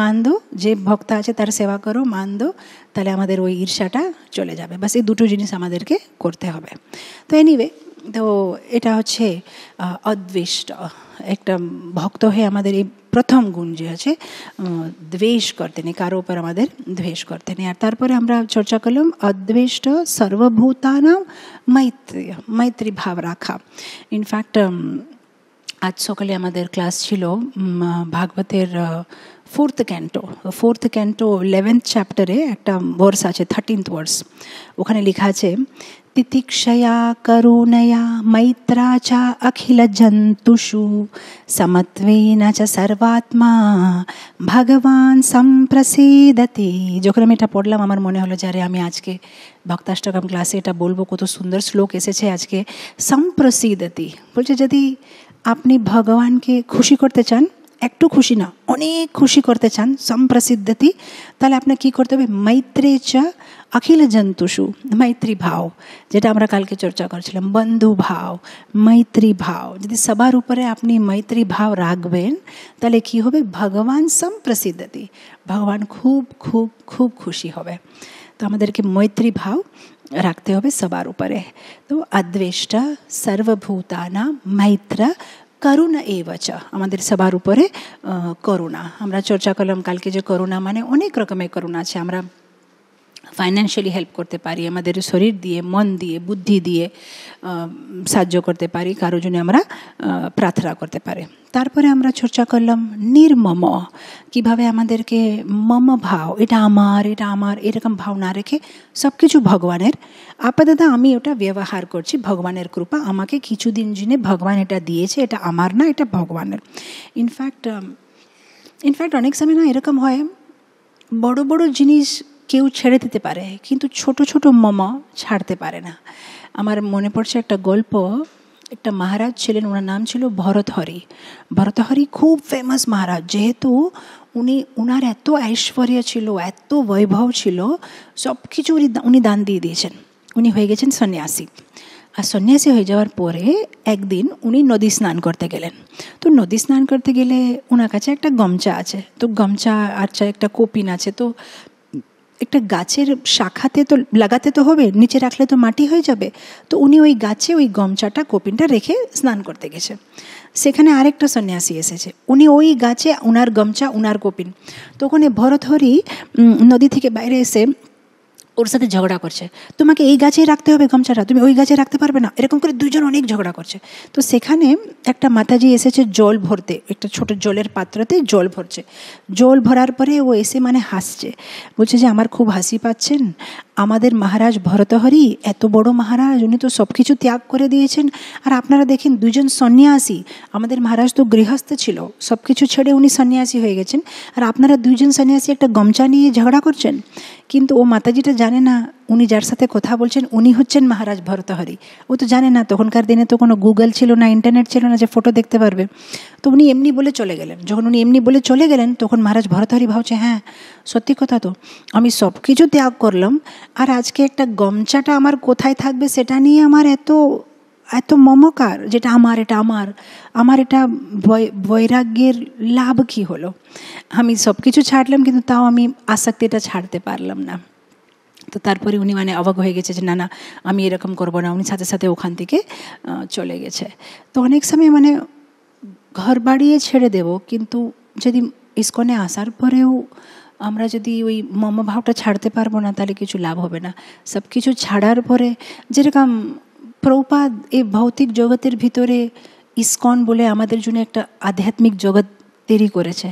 [SPEAKER 1] মান দো যে ভক্ত আছে তার সেবা করো মান দো তাহলে আমাদের ওই ঈর্ষাটা চলে যাবে বাস এই দুটো জিনিস আমাদেরকে করতে হবে তো এনিওয়ে তো এটা হচ্ছে অদ্বেষ্ট একটা ভক্ত হয়ে আমাদের এই প্রথম গুণ যে আছে দ্বেষ করতে নেই কারো ওপর আমাদের দ্বেষ করতে নেই আর তারপরে আমরা চর্চা করলাম অদ্বেষ্ট সর্বভূতানাম মৈত্রী মৈত্রী ভাব রাখা ইনফ্যাক্ট আজ সকালে আমাদের ক্লাস ছিল ভাগবতের fourth canto the fourth canto 11th chapter a atom verse 13th words ওখানে লেখা আছে তিতিক্ষয়া করুণয়া মৈত্রী চা अखिल जंतुषु সমত্বേന চ সর্বাত্মা ভগবান সমপ্রসিডতি যো ক্রমেটা পড়লাম আমার মনে হলো জারে আমি আজকে ভক্তাশটকম ক্লাসে এটা বলবো কত সুন্দর শ্লোক এসেছে আজকে সমপ্রসিডতি বলছে যদি আপনি ভগবান কে খুশি করতে চান একটু খুশি না অনেক খুশি করতে চান সমপ্রসিদ্ধতি তাহলে আপনি কি করতে হবে মৈত্রেচ अखिल जंतुषु মৈত্রী ভাব যেটা আমরা কালকে চর্চা করছিলাম বন্ধু ভাব মৈত্রী ভাব যদি সবার উপরে আপনি মৈত্রী ভাব রাগবেন তাহলে কি হবে ভগবান সমপ্রসিদ্ধতি ভগবান খুব খুব খুব খুশি হবে তো আমাদেরকে মৈত্রী ভাব রাখতে হবে সবার উপরে তো আদ্বেষ্ট সর্বভূতাণা মৈত্র করুণা এ বাচা আমাদের সবার উপরে করুণা আমরা চর্চা করলাম কালকে যে করুণা মানে অনেক রকমের করুণা আছে আমরা ফাইন্যান্সিয়ালি হেল্প করতে পারি আমাদের শরীর দিয়ে মন দিয়ে বুদ্ধি দিয়ে সাহায্য করতে পারি কারোর জন্য আমরা প্রার্থনা করতে পারি তারপরে আমরা চর্চা করলাম নির্মম কিভাবে আমাদেরকে মম ভাব এটা আমার এটা আমার এরকম ভাব না রেখে সব কিছু ভগবানের আপাতত আমি ওটা ব্যবহার করছি ভগবানের কৃপা আমাকে কিছুদিন জিনে ভগবান এটা দিয়েছে এটা আমার না এটা ভগবানের ইনফ্যাক্ট ইনফ্যাক্ট অনেক সময় না এরকম হয় বড় বড় জিনিস কেউ ছেড়ে দিতে পারে কিন্তু ছোট ছোট মামা ছাড়তে পারে না আমার মনে পড়ছে একটা গল্প একটা মহারাজ ছিলেন ওনার নাম ছিল ভরতহরি ভরতহরি খুব ফেমাস মহারাজ যেহেতু উনি ওনার এত ঐশ্বর্য ছিল এত বৈভব ছিল সব কিছু উনি উনি দান দিয়ে দিয়েছেন উনি হয়ে গেছেন সন্ন্যাসী আর সন্ন্যাসী হয়ে যাওয়ার পরে একদিন উনি নদী স্নান করতে গেলেন তো নদী স্নান করতে গেলে ওনার কাছে একটা গমচা আছে তো গমচা আর একটা কোপিন আছে তো একটা গাছের শাখাতে তো লাগাতে তো হবে নিচে রাখলে তো মাটি হয়ে যাবে তো উনি ওই গাছে ওই গমচাটা কোপিনটা রেখে স্নান করতে গেছে সেখানে আরেকটা সন্ন্যাসী এসেছে উনি ওই গাছে ওনার গমচা উনার কোপিন তখন ভরতহরি নদী থেকে বাইরে এসে ওর সাথে ঝগড়া করছে তোমাকে এই গাছেই রাখতে হবে গামছাটা তুমি ওই গাছে রাখতে পারবে না এরকম করে দুজন অনেক ঝগড়া করছে তো সেখানে একটা মাতাজি এসেছে জল ভরতে একটা ছোট জলের পাত্রতে জল ভরছে জল ভরার পরে ও এসে মানে হাসছে বলছে যে আমার খুব হাসি পাচ্ছেন আমাদের মহারাজ ভরতহরি এত বড় মহারাজ উনি তো সব কিছু ত্যাগ করে দিয়েছেন আর আপনারা দেখেন দুজন সন্ন্যাসী আমাদের মহারাজ তো গৃহস্থ ছিল সব কিছু ছেড়ে উনি সন্ন্যাসী হয়ে গেছেন আর আপনারা দুজন সন্ন্যাসী একটা গমচা নিয়ে ঝগড়া করছেন কিন্তু ও মাতাজিটা জানে না উনি যার সাথে কথা বলছেন উনি হচ্ছেন মহারাজ ভরতহরি ও তো জানে না তখনকার দিনে তো কোনো গুগল ছিল না ইন্টারনেট ছিল না যে ফটো দেখতে পারবে তো উনি এমনি বলে চলে গেলেন যখন উনি এমনি বলে চলে গেলেন তখন মহারাজ ভরতহরি ভাবছে হ্যাঁ সত্যি কথা তো আমি সব কিছু ত্যাগ করলাম আর আজকে একটা গমছাটা আমার কোথায় থাকবে সেটা নিয়ে আমার এত এত মমকার যেটা আমার এটা আমার আমার এটা বৈরাগ্যের লাভ কি হলো আমি সব কিছু ছাড়লাম কিন্তু তাও আমি আসক্তিটা ছাড়তে পারলাম না তো তারপরে উনি মানে অবাক হয়ে গেছে যে না না আমি এরকম করবো না উনি সাথে সাথে ওখান থেকে চলে গেছে তো অনেক সময় মানে ঘর বাড়িয়ে ছেড়ে দেব কিন্তু যদি ইস্কনে আসার পরেও আমরা যদি ওই মমভাবটা ছাড়তে পারবো না তাহলে কিছু লাভ হবে না সব কিছু ছাড়ার পরে যেরকম প্রপাদ এই ভৌতিক জগতের ভিতরে ইস্কন বলে আমাদের জন্য একটা আধ্যাত্মিক জগৎ তৈরি করেছে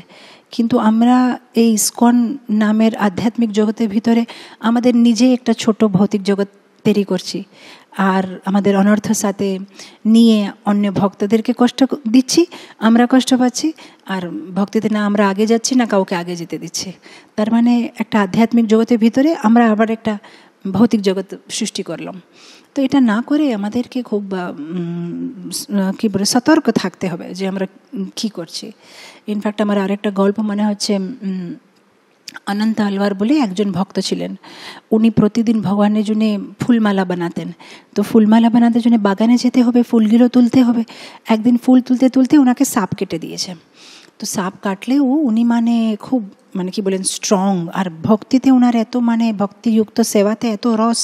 [SPEAKER 1] কিন্তু আমরা এই ইস্কন নামের আধ্যাত্মিক জগতের ভিতরে আমাদের নিজে একটা ছোট ভৌতিক জগৎ তৈরি করছি আর আমাদের অনর্থ সাথে নিয়ে অন্য ভক্তদেরকে কষ্ট দিচ্ছি আমরা কষ্ট পাচ্ছি আর ভক্তিতে না আমরা আগে যাচ্ছি না কাউকে আগে যেতে দিচ্ছি তার মানে একটা আধ্যাত্মিক জগতের ভিতরে আমরা আবার একটা ভৌতিক জগৎ সৃষ্টি করলাম তো এটা না করে আমাদেরকে খুব কী বলে সতর্ক থাকতে হবে যে আমরা কী করছি ইনফ্যাক্ট আমার আরেকটা গল্প মনে হচ্ছে অনন্ত আলওয়ার বলে একজন ভক্ত ছিলেন উনি প্রতিদিন ভগবানের জন্যে ফুলমালা বানাতেন তো ফুলমালা বানাতে জন্য বাগানে যেতে হবে ফুলগুলো তুলতে হবে একদিন ফুল তুলতে তুলতে ওনাকে সাপ কেটে দিয়েছে তো সাপ কাটলেও উনি মানে খুব মানে কি বলেন স্ট্রং আর ভক্তিতে ওনার এত মানে ভক্তিযুক্ত সেবাতে এত রস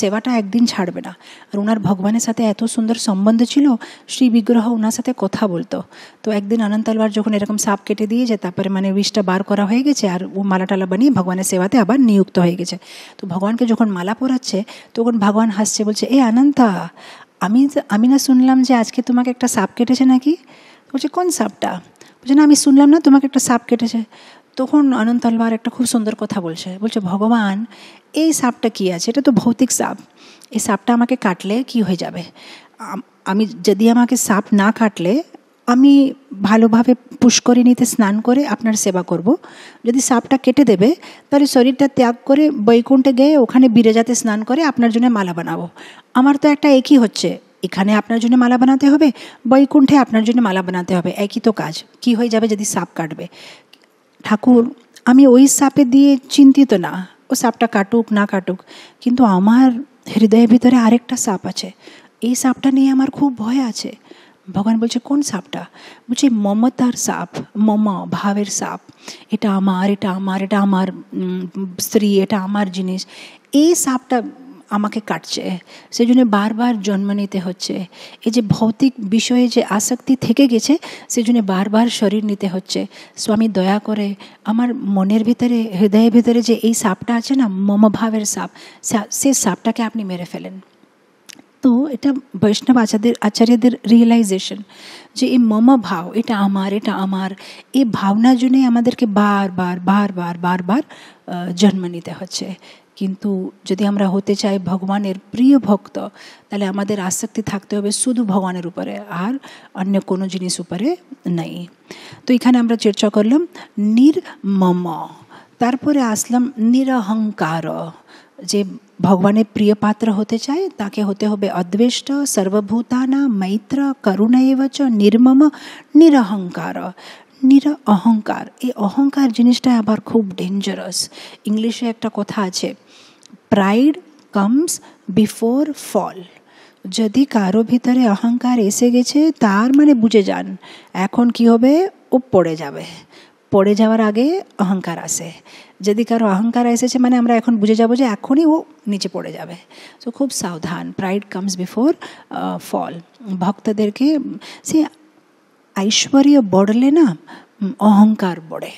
[SPEAKER 1] সেবাটা একদিন ছাড়বে না আর ওনার ভগবানের সাথে এত সুন্দর সম্বন্ধ ছিল শ্রী বিগ্রহ ওনার সাথে কথা বলতো তো একদিন অনন্ত আলবার যখন এরকম সাপ কেটে দিয়েছে তারপরে মানে উইশটা বার করা হয়ে গেছে আর ও মালা টালা বানিয়ে ভগবানের সেবাতে আবার নিযুক্ত হয়ে গেছে তো ভগবানকে যখন মালা পরাচ্ছে তখন ভগবান হাসছে বলছে এ আনন্তা আমি আমি না শুনলাম যে আজকে তোমাকে একটা সাপ কেটেছে নাকি বলছে কোন সাপটা বলছে না আমি শুনলাম না তোমাকে একটা সাপ কেটেছে তখন অনন্ত আলবার একটা খুব সুন্দর কথা বলছে বলছে ভগবান এই সাপটা কী আছে এটা তো ভৌতিক সাপ এই সাপটা আমাকে কাটলে কি হয়ে যাবে আমি যদি আমাকে সাপ না কাটলে আমি ভালোভাবে পুষ্করিণীতে স্নান করে আপনার সেবা করব যদি সাপটা কেটে দেবে তাহলে শরীরটা ত্যাগ করে বৈকুণ্ঠে গিয়ে ওখানে বিরেজাতে স্নান করে আপনার জন্য মালা বানাবো আমার তো একটা একই হচ্ছে এখানে আপনার জন্য মালা বানাতে হবে বৈকুণ্ঠে আপনার জন্য মালা বানাতে হবে একই তো কাজ কি হয়ে যাবে যদি সাপ কাটবে ঠাকুর আমি ওই সাপে দিয়ে চিন্তিত না ও সাপটা কাটুক না কাটুক কিন্তু আমার হৃদয়ের ভিতরে আরেকটা সাপ আছে এই সাপটা নিয়ে আমার খুব ভয় আছে ভগবান বলছে কোন সাপটা বলছে মমতার সাপ মম ভাবের সাপ এটা আমার এটা আমার এটা আমার স্ত্রী এটা আমার জিনিস এই সাপটা আমাকে কাটছে সেই জন্য বারবার জন্ম নিতে হচ্ছে এই যে ভৌতিক বিষয়ে যে আসক্তি থেকে গেছে সেই জন্য বারবার শরীর নিতে হচ্ছে স্বামী দয়া করে আমার মনের ভিতরে হৃদয়ের ভিতরে যে এই সাপটা আছে না মমভাবের সাপ সে সাপটাকে আপনি মেরে ফেলেন তো এটা বৈষ্ণব আচার্যদের আচার্যদের রিয়েলাইজেশন যে এই মম ভাব এটা আমার এটা আমার এই ভাবনার জন্যই আমাদেরকে বারবার বারবার বারবার জন্ম নিতে হচ্ছে কিন্তু যদি আমরা হতে চাই ভগবানের প্রিয় ভক্ত তাহলে আমাদের আসক্তি থাকতে হবে শুধু ভগবানের উপরে আর অন্য কোনো জিনিস উপরে নেই তো এখানে আমরা চর্চা করলাম নির্মম তারপরে আসলাম নিরহংকার যে ভগবানের প্রিয় পাত্র হতে চায় তাকে হতে হবে অদ্বেষ্ট সর্বভূতানা মৈত্র করুণা নির্মম নিরহংকার নির অহংকার এই অহংকার জিনিসটা আবার খুব ডেঞ্জারাস ইংলিশে একটা কথা আছে প্রাইড কমস বিফোর ফল যদি কারো ভিতরে অহংকার এসে গেছে তার মানে বুঝে যান এখন কি হবে ও পড়ে যাবে পড়ে যাওয়ার আগে অহংকার আসে যদি কারো অহংকার এসেছে মানে আমরা এখন বুঝে যাবো যে এখনই ও নিচে পড়ে যাবে তো খুব সাবধান প্রাইড কামস বিফোর ফল ভক্তদেরকে সে ঐশ্বর্য বড়লে না অহংকার বড়ে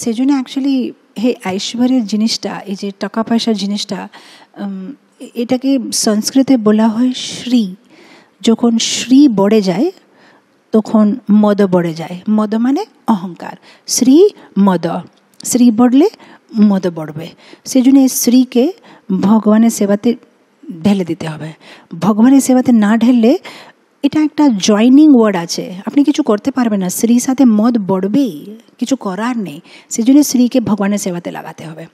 [SPEAKER 1] সেজন্য অ্যাকচুয়ালি হে ঐশ্বরের জিনিসটা এই যে টাকা পয়সার জিনিসটা এটাকে সংস্কৃতে বলা হয় শ্রী যখন শ্রী বড়ে যায় তখন মদ বড়ে যায় মদ মানে অহংকার শ্রী মদ শ্রী বড়লে মদ বড়বে সেই জন্য এই শ্রীকে ভগবানের সেবাতে ঢেলে দিতে হবে ভগবানের সেবাতে না ঢেললে এটা একটা জয়নিং ওয়ার্ড আছে আপনি কিছু করতে পারবেন না শ্রীর সাথে মদ বড়বেই কিছু করার নেই সেই জন্য স্ত্রীকে ভগবানের সেবাতে লাগাতে হবে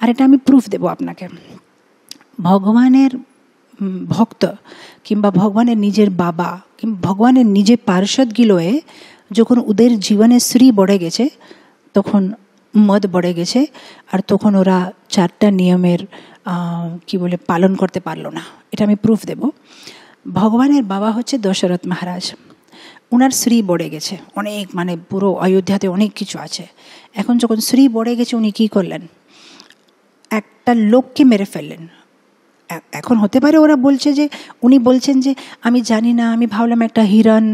[SPEAKER 1] আর এটা আমি প্রুফ দেব আপনাকে ভগবানের ভক্ত কিংবা ভগবানের নিজের বাবা কিংবা ভগবানের নিজের গিলোয়ে যখন ওদের জীবনে শ্রী বড়ে গেছে তখন মদ বড়ে গেছে আর তখন ওরা চারটা নিয়মের কি বলে পালন করতে পারলো না এটা আমি প্রুফ দেব ভগবানের বাবা হচ্ছে দশরথ মহারাজ ওনার শ্রী বড়ে গেছে অনেক মানে পুরো অযোধ্যাতে অনেক কিছু আছে এখন যখন শ্রী বড়ে গেছে উনি কী করলেন একটা লোককে মেরে ফেললেন এখন হতে পারে ওরা বলছে যে উনি বলছেন যে আমি জানি না আমি ভাবলাম একটা হিরণ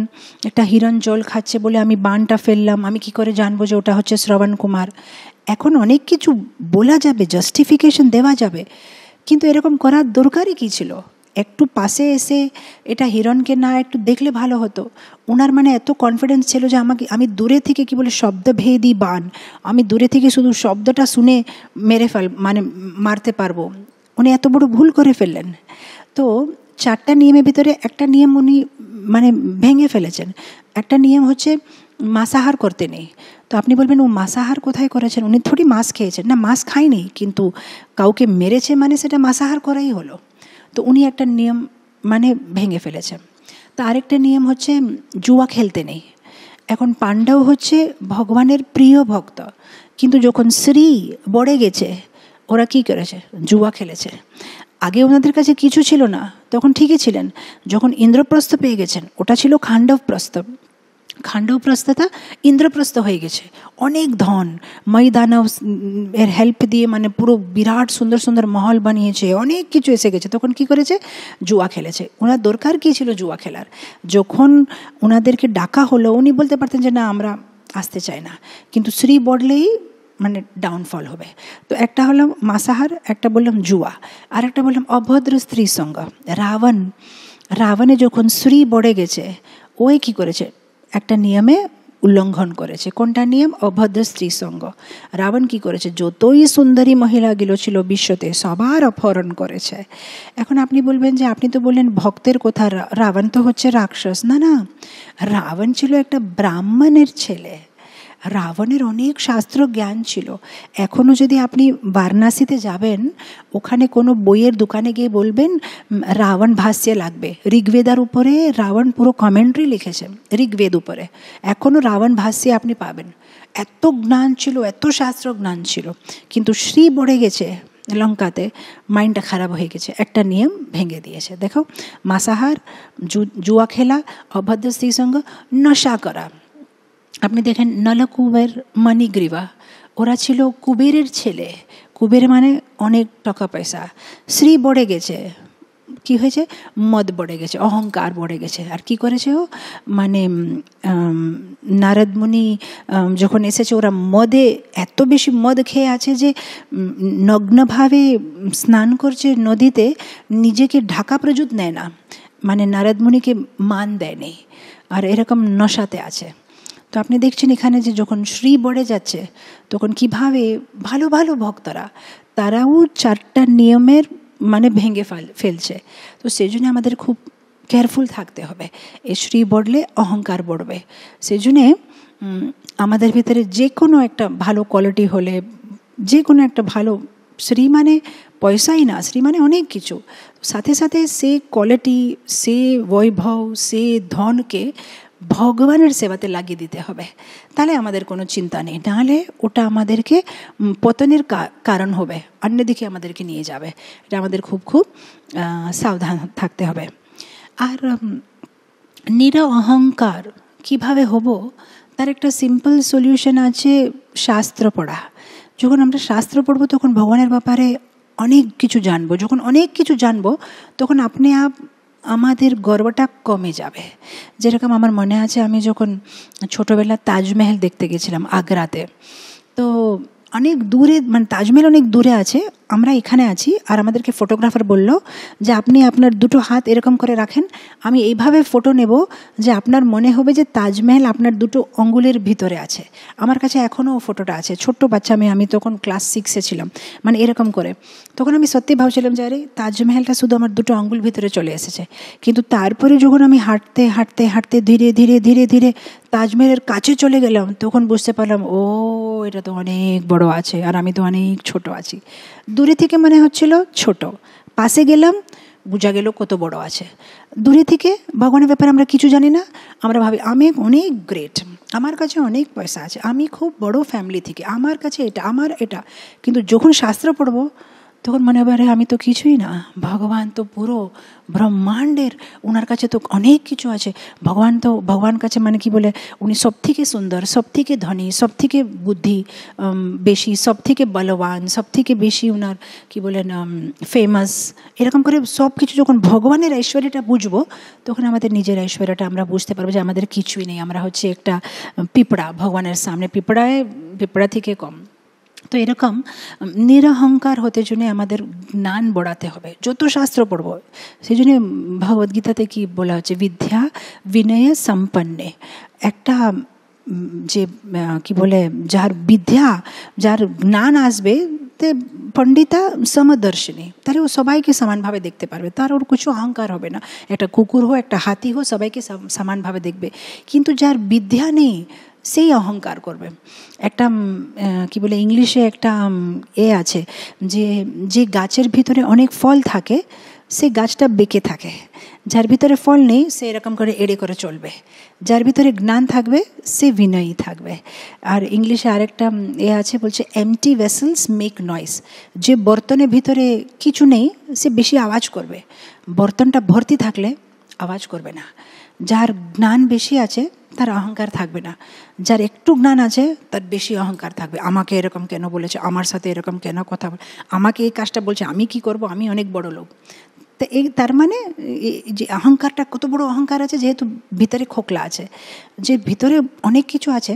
[SPEAKER 1] একটা হিরণ জল খাচ্ছে বলে আমি বানটা ফেললাম আমি কি করে জানবো যে ওটা হচ্ছে শ্রবণ কুমার এখন অনেক কিছু বলা যাবে জাস্টিফিকেশন দেওয়া যাবে কিন্তু এরকম করার দরকারই কী ছিল একটু পাশে এসে এটা হিরণকে না একটু দেখলে ভালো হতো ওনার মানে এত কনফিডেন্স ছিল যে আমাকে আমি দূরে থেকে কি বলে শব্দভেদী বান আমি দূরে থেকে শুধু শব্দটা শুনে মেরে ফেল মানে মারতে পারবো উনি এত বড় ভুল করে ফেললেন তো চারটা নিয়মের ভিতরে একটা নিয়ম উনি মানে ভেঙে ফেলেছেন একটা নিয়ম হচ্ছে মাসাহার করতে নেই তো আপনি বলবেন ও মাসাহার কোথায় করেছেন উনি থোড়ি মাছ খেয়েছেন না মাছ খায়নি কিন্তু কাউকে মেরেছে মানে সেটা মাসাহার করাই হলো তো উনি একটা নিয়ম মানে ভেঙে ফেলেছেন তা আরেকটা নিয়ম হচ্ছে জুয়া খেলতে নেই এখন পাণ্ডব হচ্ছে ভগবানের প্রিয় ভক্ত কিন্তু যখন শ্রী বড়ে গেছে ওরা কি করেছে জুয়া খেলেছে আগে ওনাদের কাছে কিছু ছিল না তখন ঠিকই ছিলেন যখন ইন্দ্রপ্রস্থ পেয়ে গেছেন ওটা ছিল খাণ্ডব প্রস্তব খাণ্ডবপ্রস্থতা ইন্দ্রপ্রস্থ হয়ে গেছে অনেক ধন ময়দানব এর হেল্প দিয়ে মানে পুরো বিরাট সুন্দর সুন্দর মহল বানিয়েছে অনেক কিছু এসে গেছে তখন কি করেছে জুয়া খেলেছে ওনার দরকার কী ছিল জুয়া খেলার যখন ওনাদেরকে ডাকা হলো উনি বলতে পারতেন যে না আমরা আসতে চাই না কিন্তু শ্রী বডলেই মানে ডাউনফল হবে তো একটা হলো মাসাহার একটা বললাম জুয়া আর একটা বললাম অভদ্র স্ত্রীর সঙ্গ রাবণ রাবণে যখন শ্রী বড়ে গেছে ওই কি করেছে একটা নিয়মে উল্লঙ্ঘন করেছে কোনটা নিয়ম অভদ্র স্ত্রী সঙ্গ রাবণ কি করেছে যতই সুন্দরী মহিলাগুলো ছিল বিশ্বতে সবার অপহরণ করেছে এখন আপনি বলবেন যে আপনি তো বললেন ভক্তের কথা রাবণ তো হচ্ছে রাক্ষস না না রাবণ ছিল একটা ব্রাহ্মণের ছেলে রাবণের অনেক শাস্ত্র জ্ঞান ছিল এখনও যদি আপনি বারণাসীতে যাবেন ওখানে কোনো বইয়ের দোকানে গিয়ে বলবেন রাবণ ভাষ্যে লাগবে ঋগ্বেদার উপরে রাবণ পুরো কমেন্ট্রি লিখেছে ঋগ্বেদ উপরে এখনও রাবণ ভাষ্যে আপনি পাবেন এত জ্ঞান ছিল এত শাস্ত্র জ্ঞান ছিল কিন্তু শ্রী বড়ে গেছে লঙ্কাতে মাইন্ডটা খারাপ হয়ে গেছে একটা নিয়ম ভেঙে দিয়েছে দেখো মাসাহার জুয়া খেলা অভদ্র স্ত্রীর সঙ্গ নশা করা আপনি দেখেন নলকুবের মানিগ্রীবা ওরা ছিল কুবেরের ছেলে কুবের মানে অনেক টাকা পয়সা শ্রী বড়ে গেছে কি হয়েছে মদ বড়ে গেছে অহংকার বড়ে গেছে আর কি করেছে ও মানে নারদমুনি যখন এসেছে ওরা মদে এত বেশি মদ খেয়ে আছে যে নগ্নভাবে স্নান করছে নদীতে নিজেকে ঢাকা প্রযুত নেয় না মানে নারদমুনিকে মান দেয়নি আর এরকম নশাতে আছে তো আপনি দেখছেন এখানে যে যখন শ্রী বড়ে যাচ্ছে তখন কিভাবে ভালো ভালো ভক্তরা তারাও চারটা নিয়মের মানে ভেঙে ফেলছে তো সেই জন্য আমাদের খুব কেয়ারফুল থাকতে হবে এই শ্রী বড়লে অহংকার বড়বে সেই জন্যে আমাদের ভিতরে যে কোনো একটা ভালো কোয়ালিটি হলে যে কোনো একটা ভালো শ্রী মানে পয়সাই না শ্রী মানে অনেক কিছু সাথে সাথে সে কোয়ালিটি সে বৈভব সে ধনকে ভগবানের সেবাতে লাগিয়ে দিতে হবে তাহলে আমাদের কোনো চিন্তা নেই নাহলে ওটা আমাদেরকে পতনের কারণ হবে অন্যদিকে আমাদেরকে নিয়ে যাবে এটা আমাদের খুব খুব সাবধান থাকতে হবে আর নির অহংকার কিভাবে হব তার একটা সিম্পল সলিউশন আছে শাস্ত্র পড়া যখন আমরা শাস্ত্র পড়বো তখন ভগবানের ব্যাপারে অনেক কিছু জানবো যখন অনেক কিছু জানবো তখন আপনি আপ আমাদের গর্বটা কমে যাবে যেরকম আমার মনে আছে আমি যখন ছোটোবেলা তাজমহল দেখতে গেছিলাম আগ্রাতে তো অনেক দূরে মানে তাজমহল অনেক দূরে আছে আমরা এখানে আছি আর আমাদেরকে ফটোগ্রাফার বলল যে আপনি আপনার দুটো হাত এরকম করে রাখেন আমি এইভাবে ফটো নেব যে আপনার মনে হবে যে তাজমহল আপনার দুটো অঙ্গুলের ভিতরে আছে আমার কাছে এখনও ফটোটা আছে ছোট্ট বাচ্চা মেয়ে আমি তখন ক্লাস সিক্সে ছিলাম মানে এরকম করে তখন আমি সত্যি ভাবছিলাম যে আরে তাজমহলটা শুধু আমার দুটো আঙ্গুল ভিতরে চলে এসেছে কিন্তু তারপরে যখন আমি হাঁটতে হাঁটতে হাঁটতে ধীরে ধীরে ধীরে ধীরে তাজমহলের কাছে চলে গেলাম তখন বুঝতে পারলাম ও এটা তো অনেক বড় বড় আছে আর আমি তো অনেক ছোট আছি দূরে থেকে মনে হচ্ছিল ছোট পাশে গেলাম বোঝা গেল কত বড় আছে দূরে থেকে ভগবানের ব্যাপারে আমরা কিছু জানি না আমরা ভাবি আমি অনেক গ্রেট আমার কাছে অনেক পয়সা আছে আমি খুব বড় ফ্যামিলি থেকে আমার কাছে এটা আমার এটা কিন্তু যখন শাস্ত্র পড়বো তখন মনে হবে আমি তো কিছুই না ভগবান তো পুরো ব্রহ্মাণ্ডের ওনার কাছে তো অনেক কিছু আছে ভগবান তো ভগবান কাছে মানে কি বলে উনি সব থেকে সুন্দর সব থেকে ধনী সব থেকে বুদ্ধি বেশি সব থেকে বলবান সব থেকে বেশি ওনার কি বলেন ফেমাস এরকম করে সব কিছু যখন ভগবানের ঐশ্বর্যটা বুঝবো তখন আমাদের নিজের ঐশ্বর্যটা আমরা বুঝতে পারবো যে আমাদের কিছুই নেই আমরা হচ্ছে একটা পিঁপড়া ভগবানের সামনে পিঁপড়ায় পিঁপড়া থেকে কম তো এরকম নিরহংকার হতে যোনে আমাদের জ্ঞান বাড়াতে হবে যতু শাস্ত্র পর্ব সেই যনে ভাববত গীতাতে কি বলা আছে विद्या विनय संपन्नে একটা যে কি বলে যার বিদ্যা যার জ্ঞান আসবে তে পণ্ডিত সমদর্শী তারও সবাইকে সমানভাবে দেখতে পারবে তার ওর কোনো অহংকার হবে না একটা কুকুর হোক একটা হাতি হোক সবাইকে সমানভাবে দেখবে কিন্তু যার বিদ্যা নেই সেই অহংকার করবে একটা কি বলে ইংলিশে একটা এ আছে যে যে গাছের ভিতরে অনেক ফল থাকে সে গাছটা বেঁকে থাকে যার ভিতরে ফল নেই সে এরকম করে এড়ে করে চলবে যার ভিতরে জ্ঞান থাকবে সে বিনয়ী থাকবে আর ইংলিশে আরেকটা এ আছে বলছে এমটি ভেসেলস মেক নয়েস যে বর্তনের ভিতরে কিছু নেই সে বেশি আওয়াজ করবে বর্তনটা ভর্তি থাকলে আওয়াজ করবে না যার জ্ঞান বেশি আছে তার অহংকার থাকবে না যার একটু জ্ঞান আছে তার বেশি অহংকার থাকবে আমাকে এরকম কেন বলেছে আমার সাথে এরকম কেন কথা বলে আমাকে এই কাজটা বলছে আমি কি করব আমি অনেক বড় লোক তা এই তার মানে যে অহংকারটা কত বড় অহংকার আছে যেহেতু ভিতরে খোকলা আছে যে ভিতরে অনেক কিছু আছে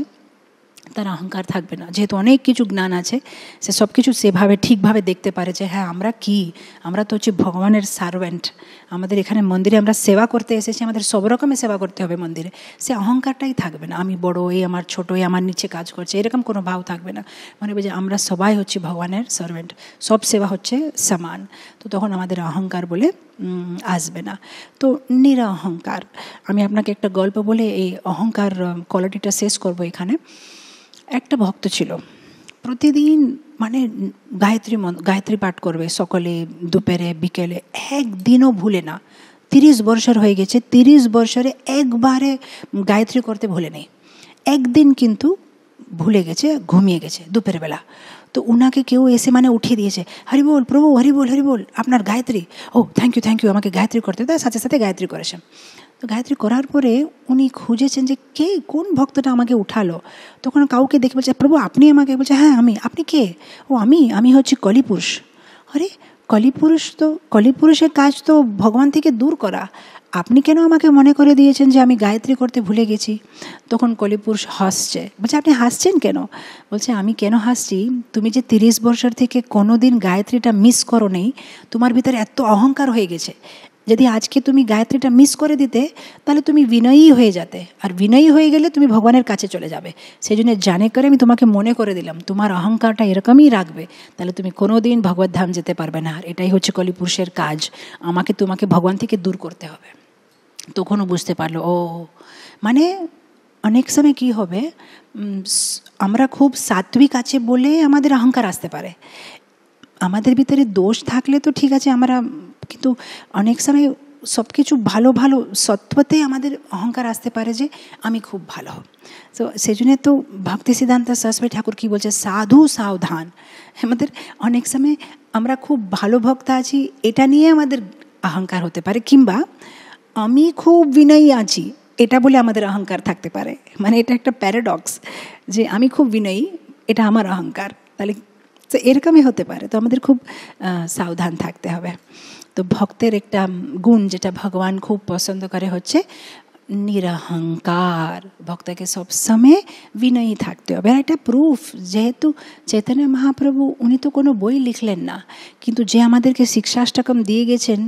[SPEAKER 1] তার অহংকার থাকবে না যেহেতু অনেক কিছু জ্ঞান আছে সে সব কিছু সেভাবে ঠিকভাবে দেখতে পারে যে হ্যাঁ আমরা কি আমরা তো হচ্ছে ভগবানের সার্ভেন্ট আমাদের এখানে মন্দিরে আমরা সেবা করতে এসেছি আমাদের সব রকমের সেবা করতে হবে মন্দিরে সে অহংকারটাই থাকবে না আমি বড় এই আমার ছোট এই আমার নিচে কাজ করছে এরকম কোনো ভাব থাকবে না মনে হবে যে আমরা সবাই হচ্ছে ভগবানের সার্ভেন্ট সব সেবা হচ্ছে সমান তো তখন আমাদের অহংকার বলে আসবে না তো নিরা অহংকার আমি আপনাকে একটা গল্প বলে এই অহংকার কোয়ালিটিটা শেষ করব এখানে একটা ভক্ত ছিল প্রতিদিন মানে গায়ত্রী গায়ত্রী পাঠ করবে সকালে দুপুরে বিকেলে একদিনও ভুলে না তিরিশ বছর হয়ে গেছে তিরিশ বছরে একবারে গায়ত্রী করতে ভুলে নেই একদিন কিন্তু ভুলে গেছে ঘুমিয়ে গেছে দুপুরের বেলা তো উনাকে কেউ এসে মানে উঠিয়ে দিয়েছে হরি বল প্রভু হরি বল হরি বল আপনার গায়ত্রী ও থ্যাংক ইউ থ্যাংক ইউ আমাকে গায়ত্রী করতে দেয় সাথে সাথে গায়ত্রী করেছে তো গায়ত্রী করার পরে উনি খুঁজেছেন যে কে কোন ভক্তটা আমাকে উঠালো তখন কাউকে দেখে বলছে প্রভু আপনি আমাকে বলছে হ্যাঁ আমি আপনি কে ও আমি আমি হচ্ছি কলিপুরুষ আরে কলিপুরুষ তো কলিপুরুষের কাজ তো ভগবান থেকে দূর করা আপনি কেন আমাকে মনে করে দিয়েছেন যে আমি গায়ত্রী করতে ভুলে গেছি তখন কলিপুরুষ হাসছে বলছে আপনি হাসছেন কেন বলছে আমি কেন হাসছি তুমি যে তিরিশ বছর থেকে কোনো দিন গায়ত্রীটা মিস করো নেই তোমার ভিতরে এত অহংকার হয়ে গেছে যদি আজকে তুমি গায়ত্রীটা মিস করে দিতে তাহলে তুমি বিনয়ী হয়ে যেতে আর বিনয়ী হয়ে গেলে তুমি ভগবানের কাছে চলে যাবে সেই জন্য জানে করে আমি তোমাকে মনে করে দিলাম তোমার অহংকারটা এরকমই রাখবে তাহলে তুমি কোনো দিন ভগবত ধাম যেতে পারবে না আর এটাই হচ্ছে কলিপুরুষের কাজ আমাকে তোমাকে ভগবান থেকে দূর করতে হবে তখনও বুঝতে পারলো ও মানে অনেক সময় কি হবে আমরা খুব সাত্বিক আছে বলে আমাদের অহংকার আসতে পারে আমাদের ভিতরে দোষ থাকলে তো ঠিক আছে আমরা কিন্তু অনেক সময় সব কিছু ভালো ভালো সত্ত্বতে আমাদের অহংকার আসতে পারে যে আমি খুব ভালো তো সেই জন্য তো ভক্তি সিদ্ধান্ত সরস্বতী ঠাকুর কী বলছে সাধু সাবধান আমাদের অনেক সময় আমরা খুব ভালো ভক্ত আছি এটা নিয়ে আমাদের অহংকার হতে পারে কিংবা আমি খুব বিনয়ী আছি এটা বলে আমাদের অহংকার থাকতে পারে মানে এটা একটা প্যারাডক্স যে আমি খুব বিনয়ী এটা আমার অহংকার তাহলে তো এরকমই হতে পারে তো আমাদের খুব সাবধান থাকতে হবে তো ভক্তের একটা গুণ যেটা ভগবান খুব পছন্দ করে হচ্ছে নিরহংকার ভক্তকে সবসময় বিনয়ী থাকতে হবে আর এটা প্রুফ যেহেতু চৈতন্য মহাপ্রভু উনি তো কোনো বই লিখলেন না কিন্তু যে আমাদেরকে শিক্ষাষ্টকম দিয়ে গেছেন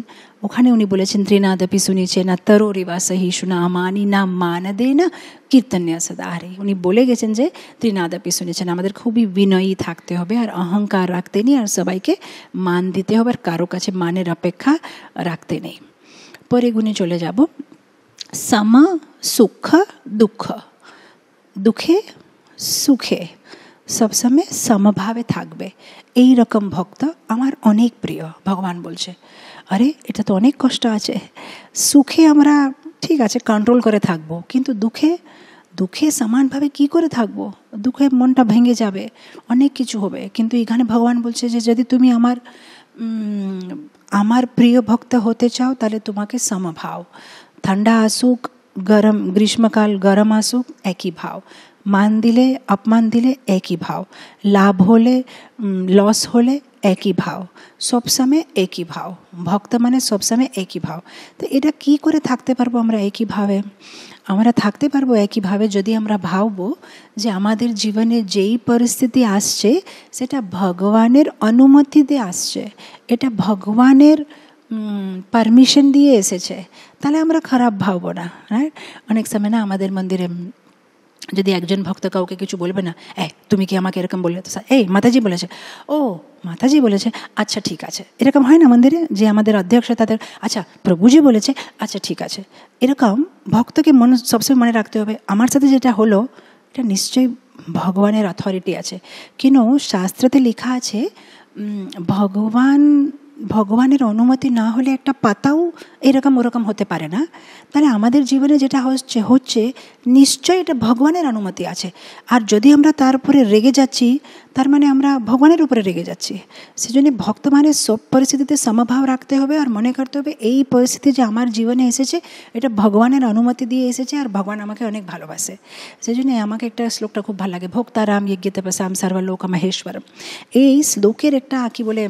[SPEAKER 1] ওখানে উনি বলেছেন ত্রিনাদপি শুনিছে না তরো রিবাসহি শুনা মানি না মান দে না কীর্তনিয়া সদাহারে উনি বলে গেছেন যে ত্রিনাদপি শুনেছেন আমাদের খুবই বিনয়ী থাকতে হবে আর অহংকার রাখতে নেই আর সবাইকে মান দিতে হবে আর কারো কাছে মানের অপেক্ষা রাখতে নেই পরে গুণে চলে যাব সম সুখ দুঃখ দুঃখে সুখে সবসময় সমভাবে থাকবে এই রকম ভক্ত আমার অনেক প্রিয় ভগবান বলছে আরে এটা তো অনেক কষ্ট আছে সুখে আমরা ঠিক আছে কন্ট্রোল করে থাকবো কিন্তু দুঃখে দুঃখে সমানভাবে কি করে থাকবো দুঃখে মনটা ভেঙে যাবে অনেক কিছু হবে কিন্তু এখানে ভগবান বলছে যে যদি তুমি আমার আমার প্রিয় ভক্ত হতে চাও তাহলে তোমাকে সমভাব ঠান্ডা অসুখ গরম গ্রীষ্মকাল গরম অসুখ একই ভাব মান দিলে অপমান দিলে একই ভাব লাভ হলে লস হলে একই ভাব সবসময়ে একই ভাব ভক্ত মানে সবসময়ে একই ভাব তো এটা কি করে থাকতে পারবো আমরা একই ভাবে আমরা থাকতে পারবো একই ভাবে যদি আমরা ভাববো যে আমাদের জীবনে যেই পরিস্থিতি আসছে সেটা ভগবানের অনুমতিতে আসছে এটা ভগবানের পারমিশন দিয়ে এসেছে তাহলে আমরা খারাপ ভাবব না রাইট অনেক সময় না আমাদের মন্দিরে যদি একজন ভক্ত কাউকে কিছু বলবে না এ তুমি কি আমাকে এরকম বললে তো এই মাতাজি বলেছে ও মাতাজি বলেছে আচ্ছা ঠিক আছে এরকম হয় না মন্দিরে যে আমাদের অধ্যক্ষ তাদের আচ্ছা প্রভুজি বলেছে আচ্ছা ঠিক আছে এরকম ভক্তকে মনে সবসময় মনে রাখতে হবে আমার সাথে যেটা হলো এটা নিশ্চয়ই ভগবানের অথরিটি আছে কেন শাস্ত্রতে লেখা আছে ভগবান ভগবানের অনুমতি না হলে একটা পাতাও এরকম ওরকম হতে পারে না তাহলে আমাদের জীবনে যেটা হচ্ছে হচ্ছে নিশ্চয়ই এটা ভগবানের অনুমতি আছে আর যদি আমরা তারপরে রেগে যাচ্ছি তার মানে আমরা ভগবানের উপরে রেগে যাচ্ছি সেজন্য ভক্ত মানে সব পরিস্থিতিতে সমভাব রাখতে হবে আর মনে করতে হবে এই পরিস্থিতি যে আমার জীবনে এসেছে এটা ভগবানের অনুমতি দিয়ে এসেছে আর ভগবান আমাকে অনেক ভালোবাসে সেজন্য আমাকে একটা শ্লোকটা খুব ভালো লাগে ভক্তারাম যজ্ঞ তপসাম সর্বলোক মহেশ্বরম এই শ্লোকের একটা কি বলে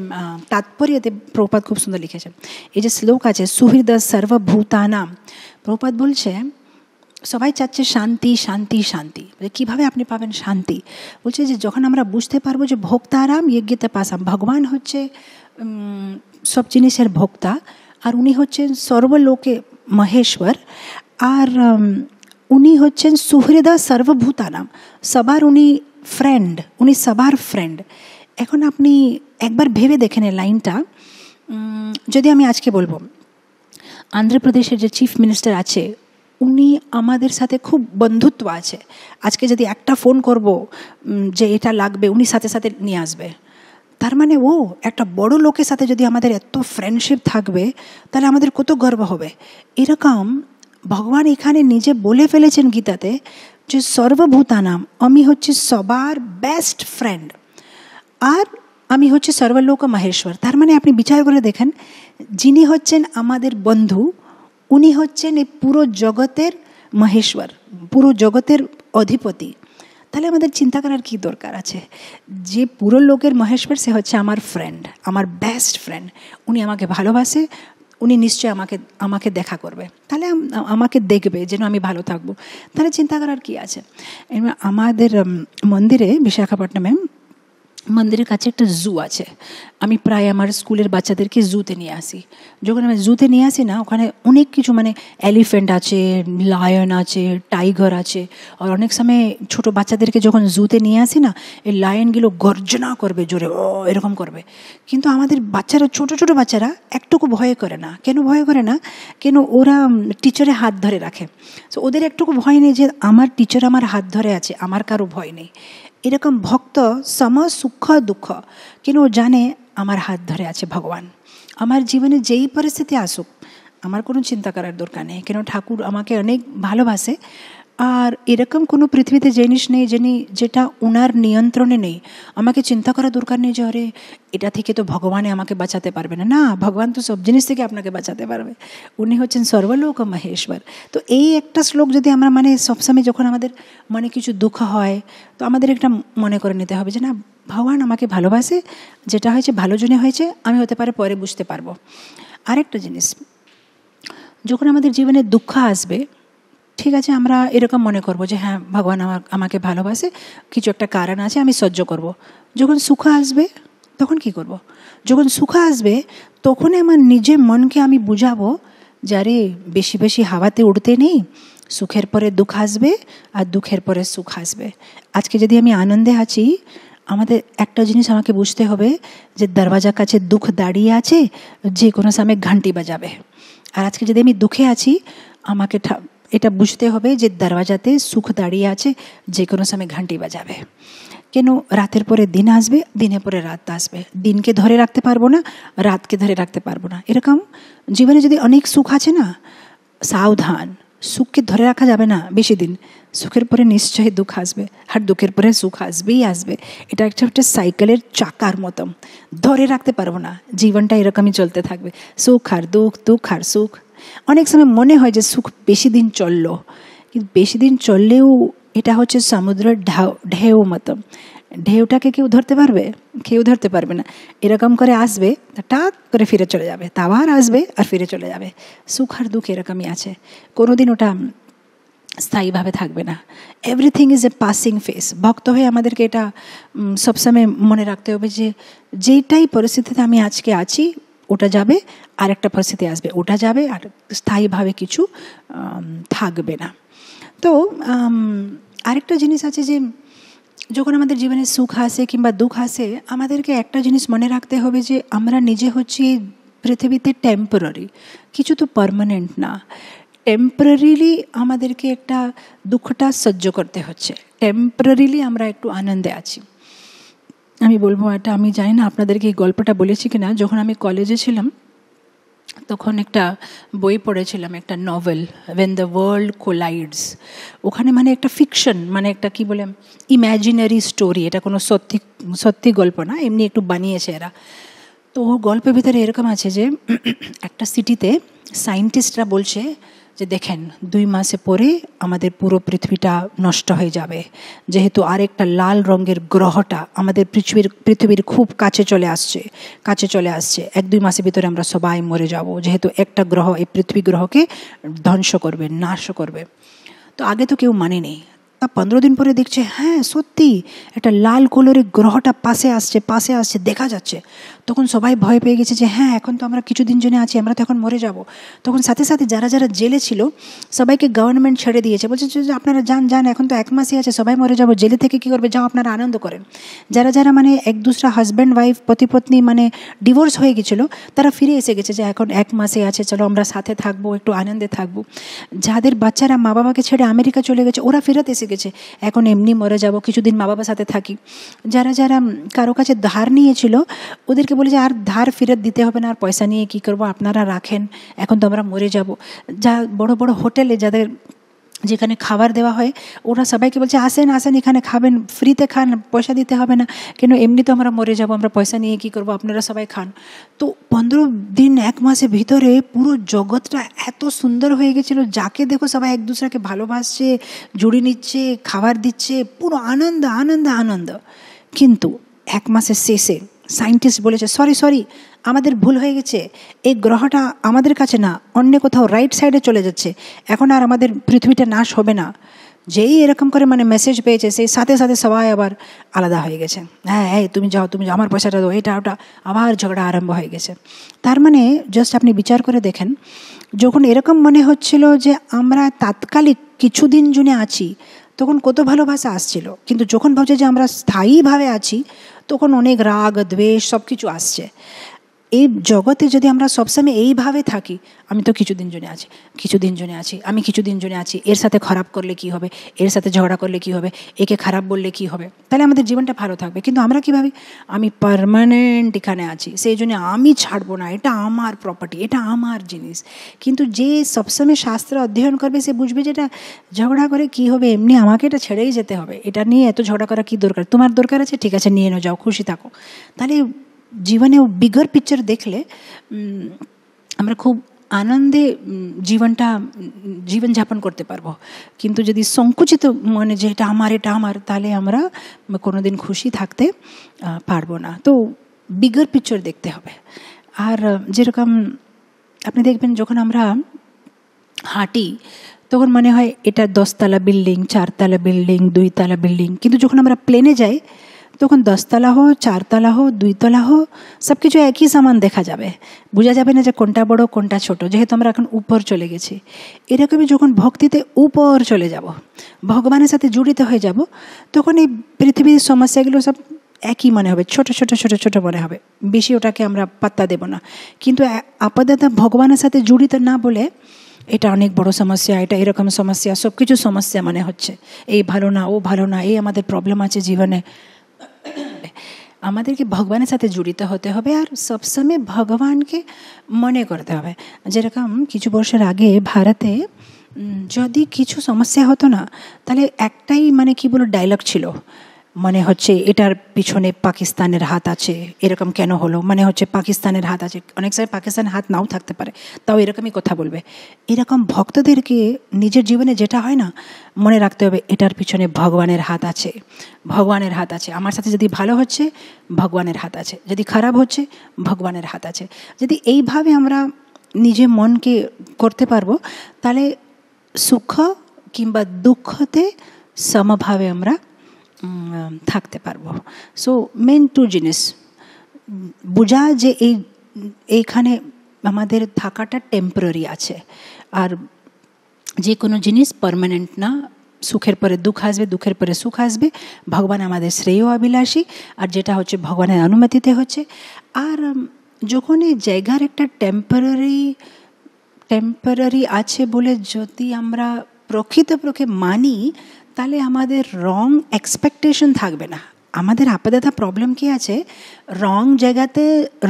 [SPEAKER 1] তাৎপর্যতে প্রপাত খুব সুন্দর লিখেছে এই যে শ্লোক আছে সুহৃদ সর্বভূতানাম প্রপাত বলছে সবাই চাচ্ছে শান্তি শান্তি শান্তি কিভাবে আপনি পাবেন শান্তি বলছে যে যখন আমরা বুঝতে পারবো যে ভোক্তারাম যজ্ঞতে পাসাম ভগবান হচ্ছে সব জিনিসের ভোক্তা আর উনি হচ্ছেন সর্বলোকে মহেশ্বর আর উনি হচ্ছেন সুহৃদা সর্বভূতানাম সবার উনি ফ্রেন্ড উনি সবার ফ্রেন্ড এখন আপনি একবার ভেবে দেখেন লাইনটা যদি আমি আজকে বলবো আন্ধ্রপ্রদেশের যে চিফ মিনিস্টার আছে উনি আমাদের সাথে খুব বন্ধুত্ব আছে আজকে যদি একটা ফোন করব যে এটা লাগবে উনি সাথে সাথে নিয়ে আসবে তার মানে ও একটা বড় লোকের সাথে যদি আমাদের এত ফ্রেন্ডশিপ থাকবে তাহলে আমাদের কত গর্ব হবে এরকম ভগবান এখানে নিজে বলে ফেলেছেন গীতাতে যে সর্বভূতানাম আমি হচ্ছে সবার বেস্ট ফ্রেন্ড আর আমি হচ্ছে সর্বলোক মহেশ্বর তার মানে আপনি বিচার করে দেখেন যিনি হচ্ছেন আমাদের বন্ধু উনি হচ্ছেন এই পুরো জগতের মহেশ্বর পুরো জগতের অধিপতি তাহলে আমাদের চিন্তা করার কী দরকার আছে যে পুরো লোকের মহেশ্বর সে হচ্ছে আমার ফ্রেন্ড আমার বেস্ট ফ্রেন্ড উনি আমাকে ভালোবাসে উনি নিশ্চয় আমাকে আমাকে দেখা করবে তাহলে আমাকে দেখবে যেন আমি ভালো থাকবো তাহলে চিন্তা করার কী আছে আমাদের মন্দিরে বিশাখাপট্টনমে মন্দিরের কাছে একটা জু আছে আমি প্রায় আমার স্কুলের বাচ্চাদেরকে জুতে নিয়ে আসি যখন আমি জুতে নিয়ে আসি না ওখানে অনেক কিছু মানে এলিফ্যান্ট আছে লায়ন আছে টাইগার আছে আর অনেক সময় ছোট বাচ্চাদেরকে যখন জুতে নিয়ে আসি না এই লায়নগুলো গর্জনা করবে জোরে ও এরকম করবে কিন্তু আমাদের বাচ্চারা ছোট ছোট বাচ্চারা একটুকু ভয় করে না কেন ভয় করে না কেন ওরা টিচারে হাত ধরে রাখে তো ওদের একটুকু ভয় নেই যে আমার টিচার আমার হাত ধরে আছে আমার কারো ভয় নেই এরকম ভক্ত সম সুখ দুঃখ ও জানে আমার হাত ধরে আছে ভগবান আমার জীবনে যেই পরিস্থিতি আসুক আমার কোনো চিন্তা করার দরকার নেই কেন ঠাকুর আমাকে অনেক ভালোবাসে আর এরকম কোনো পৃথিবীতে জিনিস নেই যিনি যেটা ওনার নিয়ন্ত্রণে নেই আমাকে চিন্তা করা দরকার নেই যে আরে এটা থেকে তো ভগবানে আমাকে বাঁচাতে পারবে না না ভগবান তো সব জিনিস থেকে আপনাকে বাঁচাতে পারবে উনি হচ্ছেন সর্বলোক মহেশ্বর তো এই একটা শ্লোক যদি আমরা মানে সবসময় যখন আমাদের মনে কিছু দুঃখ হয় তো আমাদের একটা মনে করে নিতে হবে যে না ভগবান আমাকে ভালোবাসে যেটা হয়েছে ভালো জনে হয়েছে আমি হতে পারে পরে বুঝতে পারবো আরেকটা জিনিস যখন আমাদের জীবনে দুঃখ আসবে ঠিক আছে আমরা এরকম মনে করব যে হ্যাঁ ভগবান আমার আমাকে ভালোবাসে কিছু একটা কারণ আছে আমি সহ্য করব। যখন সুখ আসবে তখন কি করব। যখন সুখ আসবে তখন আমার নিজে মনকে আমি বুঝাবো যে আরে বেশি বেশি হাওয়াতে উঠতে নেই সুখের পরে দুঃখ আসবে আর দুঃখের পরে সুখ আসবে আজকে যদি আমি আনন্দে আছি আমাদের একটা জিনিস আমাকে বুঝতে হবে যে দরওয়াজার কাছে দুঃখ দাঁড়িয়ে আছে যে কোনো সময় ঘান্টি বাজাবে আর আজকে যদি আমি দুঃখে আছি আমাকে এটা বুঝতে হবে যে দরওয়াজাতে সুখ দাঁড়িয়ে আছে যে কোনো সময় ঘাঁটি বাজাবে কেন রাতের পরে দিন আসবে দিনের পরে রাত আসবে দিনকে ধরে রাখতে পারবো না রাতকে ধরে রাখতে পারবো না এরকম জীবনে যদি অনেক সুখ আছে না সাবধান সুখকে ধরে রাখা যাবে না বেশি দিন সুখের পরে নিশ্চয়ই দুঃখ আসবে আর দুঃখের পরে সুখ আসবেই আসবে এটা একটা একটা সাইকেলের চাকার মতন ধরে রাখতে পারবো না জীবনটা এরকমই চলতে থাকবে সুখ আর দুঃখ দুঃখ আর সুখ অনেক সময় মনে হয় যে সুখ বেশি দিন চললো কিন্তু বেশি দিন চললেও এটা হচ্ছে সমুদ্রের ঢাউ ঢেউ মতো ঢেউটাকে কেউ ধরতে পারবে কেউ ধরতে পারবে না এরকম করে আসবে টাক করে ফিরে চলে যাবে তা আবার আসবে আর ফিরে চলে যাবে সুখ আর দুঃখ এরকমই আছে কোনোদিন ওটা স্থায়ীভাবে থাকবে না everything is a passing phase ভক্ত হয়ে আমাদেরকে এটা সবসময় মনে রাখতে হবে যে যেটাই পরিস্থিতিতে আমি আজকে আছি ওটা যাবে আর একটা পরিস্থিতি আসবে ওটা যাবে আর স্থায়ীভাবে কিছু থাকবে না তো আরেকটা জিনিস আছে যে যখন আমাদের জীবনে সুখ আসে কিংবা দুঃখ আসে আমাদেরকে একটা জিনিস মনে রাখতে হবে যে আমরা নিজে হচ্ছি পৃথিবীতে টেম্পোরারি কিছু তো পারমানেন্ট না টেম্পোরারিলি আমাদেরকে একটা দুঃখটা সহ্য করতে হচ্ছে টেম্পোরারিলি আমরা একটু আনন্দে আছি আমি বলবো এটা আমি জানি না আপনাদেরকে এই গল্পটা বলেছি কিনা যখন আমি কলেজে ছিলাম তখন একটা বই পড়েছিলাম একটা novel when the world collides ওখানে মানে একটা ফিকশন মানে একটা কি বলে ইম্যাজিনারি স্টোরি এটা কোনো সত্যি সত্যি গল্প না এমনি একটু বানিয়েছে এরা তো গল্পের ভিতরে এরকম আছে যে একটা সিটিতে সায়েন্টিস্টরা বলছে যে দেখেন দুই মাসে পরে আমাদের পুরো পৃথিবীটা নষ্ট হয়ে যাবে যেহেতু আরেকটা লাল রঙের গ্রহটা আমাদের পৃথিবীর পৃথিবীর খুব কাছে চলে আসছে কাছে চলে আসছে এক দুই মাসের ভিতরে আমরা সবাই মরে যাব যেহেতু একটা গ্রহ এই পৃথিবী গ্রহকে ধ্বংস করবে নাশ করবে তো আগে তো কেউ মানেনি তা পনেরো দিন পরে দেখছে হ্যাঁ সত্যি একটা লাল কলরের গ্রহটা পাশে আসছে পাশে আসছে দেখা যাচ্ছে তখন সবাই ভয় পেয়ে গেছে যে হ্যাঁ এখন তো আমরা কিছুদিন জন্য আছি আমরা তো এখন মরে যাব তখন সাথে সাথে যারা যারা জেলে ছিল সবাইকে গভর্নমেন্ট ছেড়ে দিয়েছে বলছে যে আপনারা যান যান এখন তো এক মাসই আছে সবাই মরে যাব জেলে থেকে কী করবে যাও আপনারা আনন্দ করেন যারা যারা মানে এক দুসরা হাজব্যান্ড ওয়াইফ পতি পত্নী মানে ডিভোর্স হয়ে গেছিলো তারা ফিরে এসে গেছে যে এখন এক মাসে আছে চলো আমরা সাথে থাকবো একটু আনন্দে থাকবো যাদের বাচ্চারা মা বাবাকে ছেড়ে আমেরিকা চলে গেছে ওরা ফেরত এসে গেছে এখন এমনি মরে যাব কিছুদিন মা বাবার সাথে থাকি যারা যারা কারো কাছে ধার নিয়েছিল ওদেরকে বলে যে আর ধার ফেরত দিতে হবে না আর পয়সা নিয়ে কি করবো আপনারা রাখেন এখন তো আমরা মরে যাব যা বড় বড় হোটেলে যাদের যেখানে খাবার দেওয়া হয় ওরা সবাইকে বলছে আসেন আসেন এখানে খাবেন ফ্রিতে খান পয়সা দিতে হবে না কেন এমনি তো আমরা মরে যাবো আমরা পয়সা নিয়ে কী করবো আপনারা সবাই খান তো পনেরো দিন এক মাসের ভিতরে পুরো জগৎটা এত সুন্দর হয়ে গেছিল যাকে দেখো সবাই এক দুসরাকে ভালোবাসছে জুড়ি নিচ্ছে খাবার দিচ্ছে পুরো আনন্দ আনন্দ আনন্দ কিন্তু এক মাসের শেষে সায়েন্টিস্ট বলেছে সরি সরি আমাদের ভুল হয়ে গেছে এই গ্রহটা আমাদের কাছে না অন্য কোথাও রাইট সাইডে চলে যাচ্ছে এখন আর আমাদের পৃথিবীটা নাশ হবে না যেই এরকম করে মানে মেসেজ পেয়েছে সেই সাথে সাথে সবাই আবার আলাদা হয়ে গেছে হ্যাঁ হ্যাঁ তুমি যাও তুমি আমার পয়সাটা দাও এটা ওটা আবার ঝগড়া আরম্ভ হয়ে গেছে তার মানে জাস্ট আপনি বিচার করে দেখেন যখন এরকম মনে হচ্ছিল যে আমরা তাৎকালিক কিছুদিন জুনে আছি তখন কত ভালোবাসা আসছিল কিন্তু যখন ভাবছে যে আমরা স্থায়ীভাবে আছি তখন অনেক রাগ দ্বেষ সব কিছু আসছে এই জগতে যদি আমরা সবসময় এইভাবে থাকি আমি তো কিছুদিন জন্য আছি কিছুদিন জন্য আছি আমি কিছুদিন জন্য আছি এর সাথে খারাপ করলে কি হবে এর সাথে ঝগড়া করলে কি হবে একে খারাপ বললে কি হবে তাহলে আমাদের জীবনটা ভালো থাকবে কিন্তু আমরা কি ভাবি আমি পারমানেন্ট এখানে আছি সেই জন্য আমি ছাড়বো না এটা আমার প্রপার্টি এটা আমার জিনিস কিন্তু যে সবসময় শাস্ত্র অধ্যয়ন করবে সে বুঝবে যে এটা ঝগড়া করে কি হবে এমনি আমাকে এটা ছেড়েই যেতে হবে এটা নিয়ে এত ঝগড়া করা কি দরকার তোমার দরকার আছে ঠিক আছে নিয়ে নাও যাও খুশি থাকো তাহলে জীবনে বিগর পিকচার দেখলে আমরা খুব আনন্দে জীবনটা জীবনযাপন করতে পারবো কিন্তু যদি সংকুচিত মনে যে এটা আমার এটা আমার তাহলে আমরা কোনো দিন খুশি থাকতে পারবো না তো বিগর পিকচার দেখতে হবে আর যেরকম আপনি দেখবেন যখন আমরা হাঁটি তখন মনে হয় এটা দশতলা বিল্ডিং চারতলা বিল্ডিং দুইতলা বিল্ডিং কিন্তু যখন আমরা প্লেনে যাই তখন দশতলা হোক চারতলা হোক দুইতলা হোক সব কিছু একই সমান দেখা যাবে বোঝা যাবে না যে কোনটা বড় কোনটা ছোট যেহেতু আমরা এখন উপর চলে গেছি এরকমই যখন ভক্তিতে উপর চলে যাব ভগবানের সাথে জড়িত হয়ে যাব তখন এই পৃথিবীর সমস্যাগুলো সব একই মনে হবে ছোট ছোট ছোট ছোট মনে হবে বেশি ওটাকে আমরা পাত্তা দেব না কিন্তু আপাতত ভগবানের সাথে জড়িত না বলে এটা অনেক বড় সমস্যা এটা এরকম সমস্যা সব কিছু সমস্যা মানে হচ্ছে এই ভালো না ও ভালো না এই আমাদের প্রবলেম আছে জীবনে আমাদেরকে ভগবানের সাথে জড়িত হতে হবে আর সবসময় ভগবানকে মনে করতে হবে যেরকম কিছু বর্ষের আগে ভারতে যদি কিছু সমস্যা হতো না তাহলে একটাই মানে কি বলো ডায়লগ ছিল মানে হচ্ছে এটার পিছনে পাকিস্তানের হাত আছে এরকম কেন হলো মানে হচ্ছে পাকিস্তানের হাত আছে অনেক সময় পাকিস্তানের হাত নাও থাকতে পারে তাও এরকমই কথা বলবে এরকম ভক্তদেরকে নিজের জীবনে যেটা হয় না মনে রাখতে হবে এটার পিছনে ভগবানের হাত আছে ভগবানের হাত আছে আমার সাথে যদি ভালো হচ্ছে ভগবানের হাত আছে যদি খারাপ হচ্ছে ভগবানের হাত আছে যদি এইভাবে আমরা নিজে মনকে করতে পারবো তাহলে সুখ কিংবা দুঃখতে সমভাবে আমরা থাকতে পারবো সো মেন টু জিনিস বোঝা যে এই এইখানে আমাদের থাকাটা টেম্পোরারি আছে আর যে কোনো জিনিস পারমানেন্ট না সুখের পরে দুঃখ আসবে দুঃখের পরে সুখ আসবে ভগবান আমাদের শ্রেয় অভিলাষী আর যেটা হচ্ছে ভগবানের অনুমতিতে হচ্ছে আর যখন এই জায়গার একটা টেম্পোরারি টেম্পোরারি আছে বলে যদি আমরা প্রকৃতপক্ষে মানি তাহলে আমাদের রং এক্সপেকটেশন থাকবে না আমাদের আপাতত প্রবলেম কি আছে রং জায়গাতে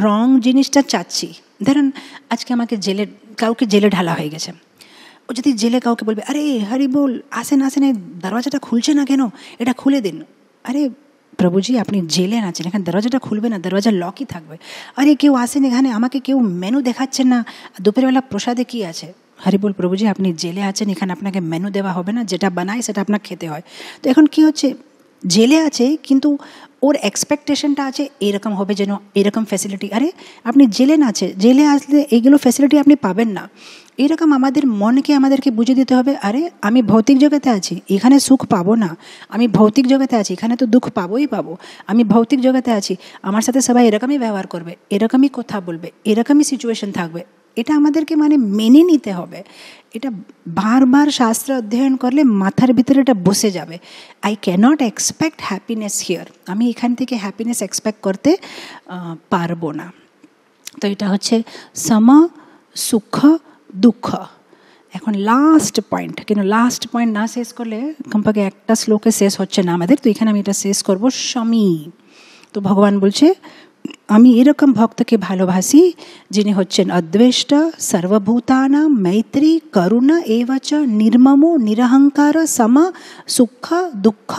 [SPEAKER 1] রং জিনিসটা চাচ্ছি ধরেন আজকে আমাকে জেলে কাউকে জেলে ঢালা হয়ে গেছে ও যদি জেলে কাউকে বলবে আরে হরি বল আসেন আসেন এই দরওয়াজাটা খুলছে না কেন এটা খুলে দিন আরে প্রভুজি আপনি জেলে আছেন এখানে দরওয়াজাটা খুলবে না দরওয়াজার লকই থাকবে আরে কেউ আসেন এখানে আমাকে কেউ মেনু দেখাচ্ছেন না দুপুরবেলা প্রসাদে কী আছে হরিবল প্রভুজি আপনি জেলে আছেন এখানে আপনাকে মেনু দেওয়া হবে না যেটা বানায় সেটা আপনার খেতে হয় তো এখন কি হচ্ছে জেলে আছে কিন্তু ওর এক্সপেকটেশনটা আছে এরকম হবে যেন এরকম ফ্যাসিলিটি আরে আপনি জেলে না আছে জেলে আসলে এইগুলো ফ্যাসিলিটি আপনি পাবেন না এরকম আমাদের মনকে আমাদেরকে বুঝে দিতে হবে আরে আমি ভৌতিক জগতে আছি এখানে সুখ পাবো না আমি ভৌতিক জগতে আছি এখানে তো দুঃখ পাবোই পাবো আমি ভৌতিক জগতে আছি আমার সাথে সবাই এরকমই ব্যবহার করবে এরকমই কথা বলবে এরকমই সিচুয়েশন থাকবে এটা আমাদেরকে মানে মেনে নিতে হবে এটা বারবার শাস্ত্র অধ্যয়ন করলে মাথার ভিতরে এটা বসে যাবে I can't expect happiness here আমি এখান থেকে হ্যাপিনেস এক্সপেক্ট করতে পারবো না তো এটা হচ্ছে সম সুখ দুঃখ এখন লাস্ট পয়েন্ট কিন্তু লাস্ট পয়েন্ট না শেষ করলে কম্পাকে একটা শ্লোকে শেষ হচ্ছে না আমাদের তো এখানে আমি এটা শেষ করব স্বামী তো ভগবান বলছে আমি এরকম ভক্তকে ভালোবাসি যিনি হচ্ছেন অদ্বেষ্ট সর্বভূতাণা মৈত্রী করুণা এবচ નિર્মমু নিরহংকার সম সুখ দুঃখ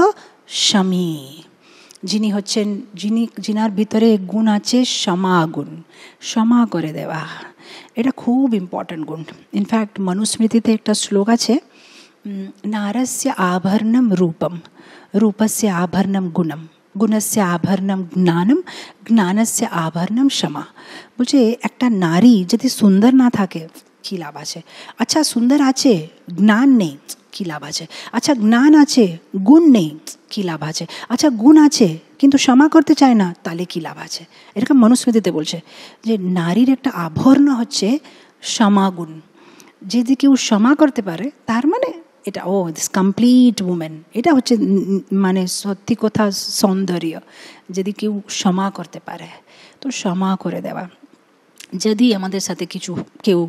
[SPEAKER 1] शमी যিনি হচ্ছেন যিনি জিনার ভিতরে গুণ আছে ক্ষমা গুণ ক্ষমা করে দেবা এটা খুব ইম্পর্টেন্ট গুণ ইন ফ্যাক্ট মনুস্মৃতিতে একটা শ্লোক আছে নারস্য আভর্ণম রূপম রূপস্য আভর্ণম গুণম গুণস্য আভরণম জ্ঞানম জ্ঞানস্য আভরণম ক্ষমা বলছে একটা নারী যদি সুন্দর না থাকে কি লাভ আছে আচ্ছা সুন্দর আছে জ্ঞান নেই কি লাভ আছে আচ্ছা জ্ঞান আছে গুণ নেই কি লাভ আছে আচ্ছা গুণ আছে কিন্তু ক্ষমা করতে চায় না তাহলে কি লাভ আছে এরকম মনুস্মৃতিতে বলছে যে নারীর একটা আভরণ হচ্ছে ক্ষমা গুণ যদি কেউ ক্ষমা করতে পারে তার মানে এটা ও দিস কমপ্লিট উমেন এটা হচ্ছে মানে সত্যি কথা সৌন্দর্য যদি কেউ ক্ষমা করতে পারে তো ক্ষমা করে দেওয়া যদি আমাদের সাথে কিছু কেউ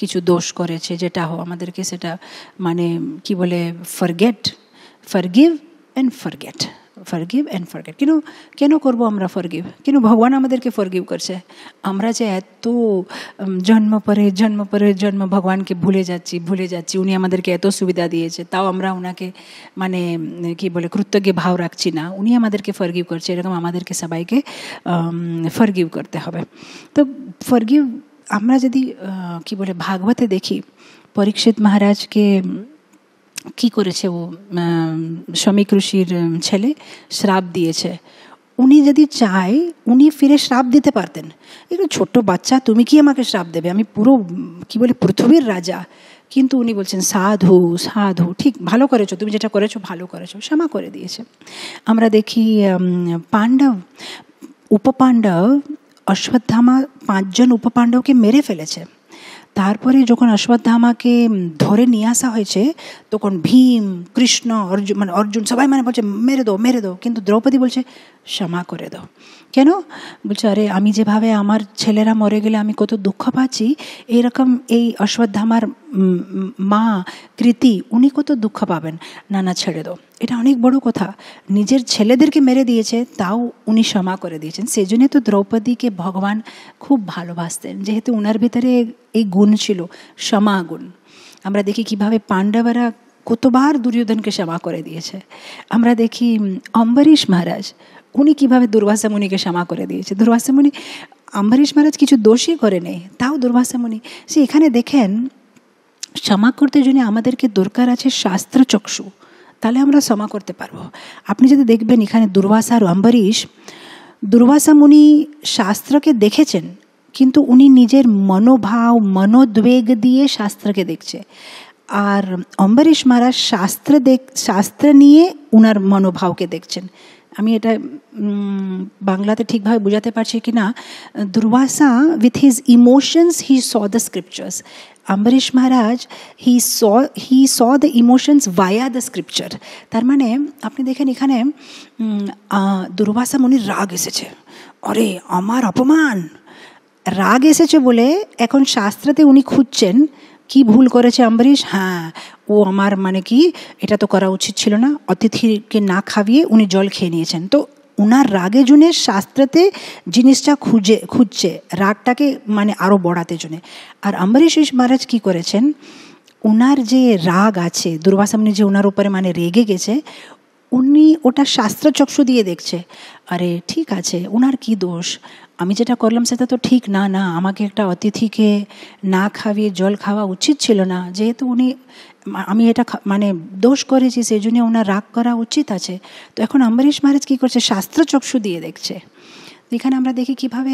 [SPEAKER 1] কিছু দোষ করেছে যেটা হো আমাদেরকে সেটা মানে কি বলে forget forgive and forget forgive and forget কেন কেন করব আমরা ফরগিভ কেন ভগবান আমাদেরকে ফরগিভ করছে আমরা যে এত জন্ম পরে জন্ম পরে জন্ম ভগবানকে ভুলে যাচ্ছি ভুলে যাচ্ছি উনি আমাদেরকে এত সুবিধা দিয়েছে তাও আমরা ওনাকে মানে কি বলে কৃতজ্ঞ ভাব রাখছি না উনি আমাদেরকে ফরগিভ করছে এরকম আমাদেরকে সবাইকে ফরগিভ করতে হবে তো ফরগিভ আমরা যদি কি বলে ভাগবতে দেখি পরীক্ষিত মহারাজ के কি করেছে ও শ্রমিক ঋষির ছেলে শ্রাপ দিয়েছে উনি যদি চায় উনি ফিরে শ্রাপ দিতে পারতেন এগুলো ছোট্ট বাচ্চা তুমি কি আমাকে শ্রাপ দেবে আমি পুরো কি বলি পৃথিবীর রাজা কিন্তু উনি বলছেন সাধু সাধু ঠিক ভালো করেছো তুমি যেটা করেছো ভালো করেছো ক্ষমা করে দিয়েছে আমরা দেখি পাণ্ডব উপপাণ্ডব অশ্বত্থামা পাঁচজন উপপাণ্ডবকে মেরে ফেলেছে তারপরে যখন অশ্বত্থামাকে ধরে নিয়ে আসা হয়েছে তখন ভীম কৃষ্ণ অর্জুন মানে অর্জুন সবাই মানে বলছে মেরে দো মেরে দো কিন্তু দ্রৌপদী বলছে ক্ষমা করে দাও কেন বলছে আরে আমি যেভাবে আমার ছেলেরা মরে গেলে আমি কত দুঃখ পাচ্ছি এইরকম এই অশ্বত্থামার মা কৃতি উনি কত দুঃখ পাবেন না না ছেড়ে দাও এটা অনেক বড় কথা নিজের ছেলেদেরকে মেরে দিয়েছে তাও উনি ক্ষমা করে দিয়েছেন সেই জন্যে তো দ্রৌপদীকে ভগবান খুব ভালোবাসতেন যেহেতু ওনার ভিতরে এই গুণ ছিল ক্ষমা গুণ আমরা দেখি কিভাবে পাণ্ডবেরা কতবার দুর্যোধনকে ক্ষমা করে দিয়েছে আমরা দেখি অম্বরীশ মহারাজ উনি কীভাবে দুর্বাসা মুনিকে ক্ষমা করে দিয়েছে দুর্বাসা মুনি অম্বরীশ মহারাজ কিছু দোষই করে নেই তাও দুর্বাসা মুনি সে এখানে দেখেন ক্ষমা করতে জন্য আমাদেরকে দরকার আছে শাস্ত্র চক্ষু তাহলে আমরা ক্ষমা করতে পারবো আপনি যদি দেখবেন এখানে দুর্বাসা আর অম্বরীশ দুর্বাসা মুনি শাস্ত্রকে দেখেছেন কিন্তু উনি নিজের মনোভাব মনোদ্বেগ দিয়ে শাস্ত্রকে দেখছে আর অম্বরীশ মহারাজ শাস্ত্র দেখ শাস্ত্র নিয়ে উনার মনোভাবকে দেখছেন আমি এটা বাংলাতে ঠিকভাবে বোঝাতে পারছি কি না Durvasa with his emotions he saw the scriptures Ambarish Maharaj he saw he saw the emotions via the scripture তার মানে আপনি দেখেন এখানে দুর্বাসা মুনির রাগ এসেছে অরে আমার অপমান রাগ এসেছে বলে এখন শাস্ত্রতে উনি খুঁজছেন কি ভুল করেছে আম্বরীশ হ্যাঁ ও আমার মানে কি এটা তো করা উচিত ছিল না অতিথিকে না খাবিয়ে উনি জল খেয়ে নিয়েছেন তো ওনার রাগে জুনে শাস্ত্রতে জিনিসটা খুঁজে খুঁজছে রাগটাকে মানে আরও বড়াতে জন্যে আর অম্বরীশ মহারাজ কী করেছেন ওনার যে রাগ আছে দুর্বাসামনি যে ওনার উপরে মানে রেগে গেছে উনি ওটা শাস্ত্র চক্ষু দিয়ে দেখছে আরে ঠিক আছে ওনার কি দোষ আমি যেটা করলাম সেটা তো ঠিক না না আমাকে একটা অতিথিকে না খাওয়িয়ে জল খাওয়া উচিত ছিল না যেহেতু উনি আমি এটা মানে দোষ করেছি সেই জন্য ওনার রাগ করা উচিত আছে তো এখন অম্বরীশ মহারাজ কী করছে শাস্ত্র চক্ষু দিয়ে দেখছে এখানে আমরা দেখি কিভাবে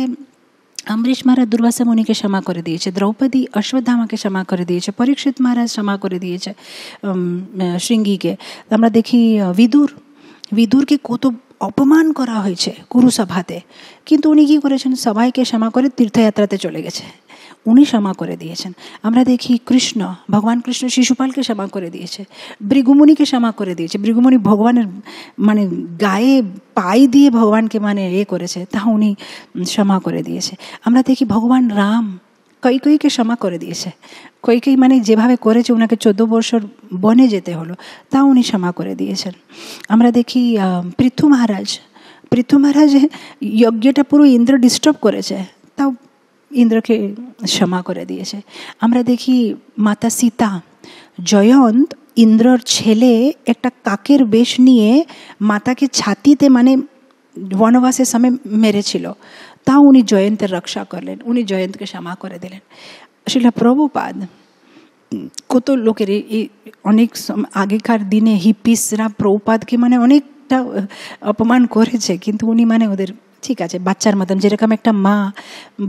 [SPEAKER 1] অম্বরীশ মহারাজ দুর্বাসা মুনিকে ক্ষমা করে দিয়েছে দ্রৌপদী অশ্বত্থামাকে ক্ষমা করে দিয়েছে পরীক্ষিত মহারাজ ক্ষমা করে দিয়েছে শৃঙ্গিকে আমরা দেখি বিদুর বিদুরকে কত অপমান করা হয়েছে কুরুসভাতে কিন্তু উনি কী করেছেন সবাইকে ক্ষমা করে তীর্থযাত্রাতে চলে গেছে উনি ক্ষমা করে দিয়েছেন আমরা দেখি কৃষ্ণ ভগবান কৃষ্ণ শিশুপালকে ক্ষমা করে দিয়েছে ভৃগুমুনিকে ক্ষমা করে দিয়েছে ভৃগুমুনি ভগবানের মানে গায়ে পায়ে দিয়ে ভগবানকে মানে এ করেছে তা উনি ক্ষমা করে দিয়েছে আমরা দেখি ভগবান রাম কই কইকে ক্ষমা করে দিয়েছে কৈকেয়ী মানে যেভাবে করেছে ওনাকে চোদ্দ বছর বনে যেতে হলো তা উনি ক্ষমা করে দিয়েছেন আমরা দেখি পৃথু মহারাজ পৃথু মহারাজ যজ্ঞটা পুরো ইন্দ্র ডিস্টার্ব করেছে তাও ইন্দ্রকে ক্ষমা করে দিয়েছে আমরা দেখি মাতা সীতা জয়ন্ত ইন্দ্রর ছেলে একটা কাকের বেশ নিয়ে মাতাকে ছাতিতে মানে বনবাসের সময় মেরেছিল তা উনি জয়ন্তের রক্ষা করলেন উনি জয়ন্তকে ক্ষমা করে দিলেন শিলা প্রভুপাদ কত লোকের এই অনেক আগেকার দিনে হিপিসরা প্রভুপাদকে মানে অনেকটা অপমান করেছে কিন্তু উনি মানে ওদের ঠিক আছে বাচ্চার মতন যেরকম একটা মা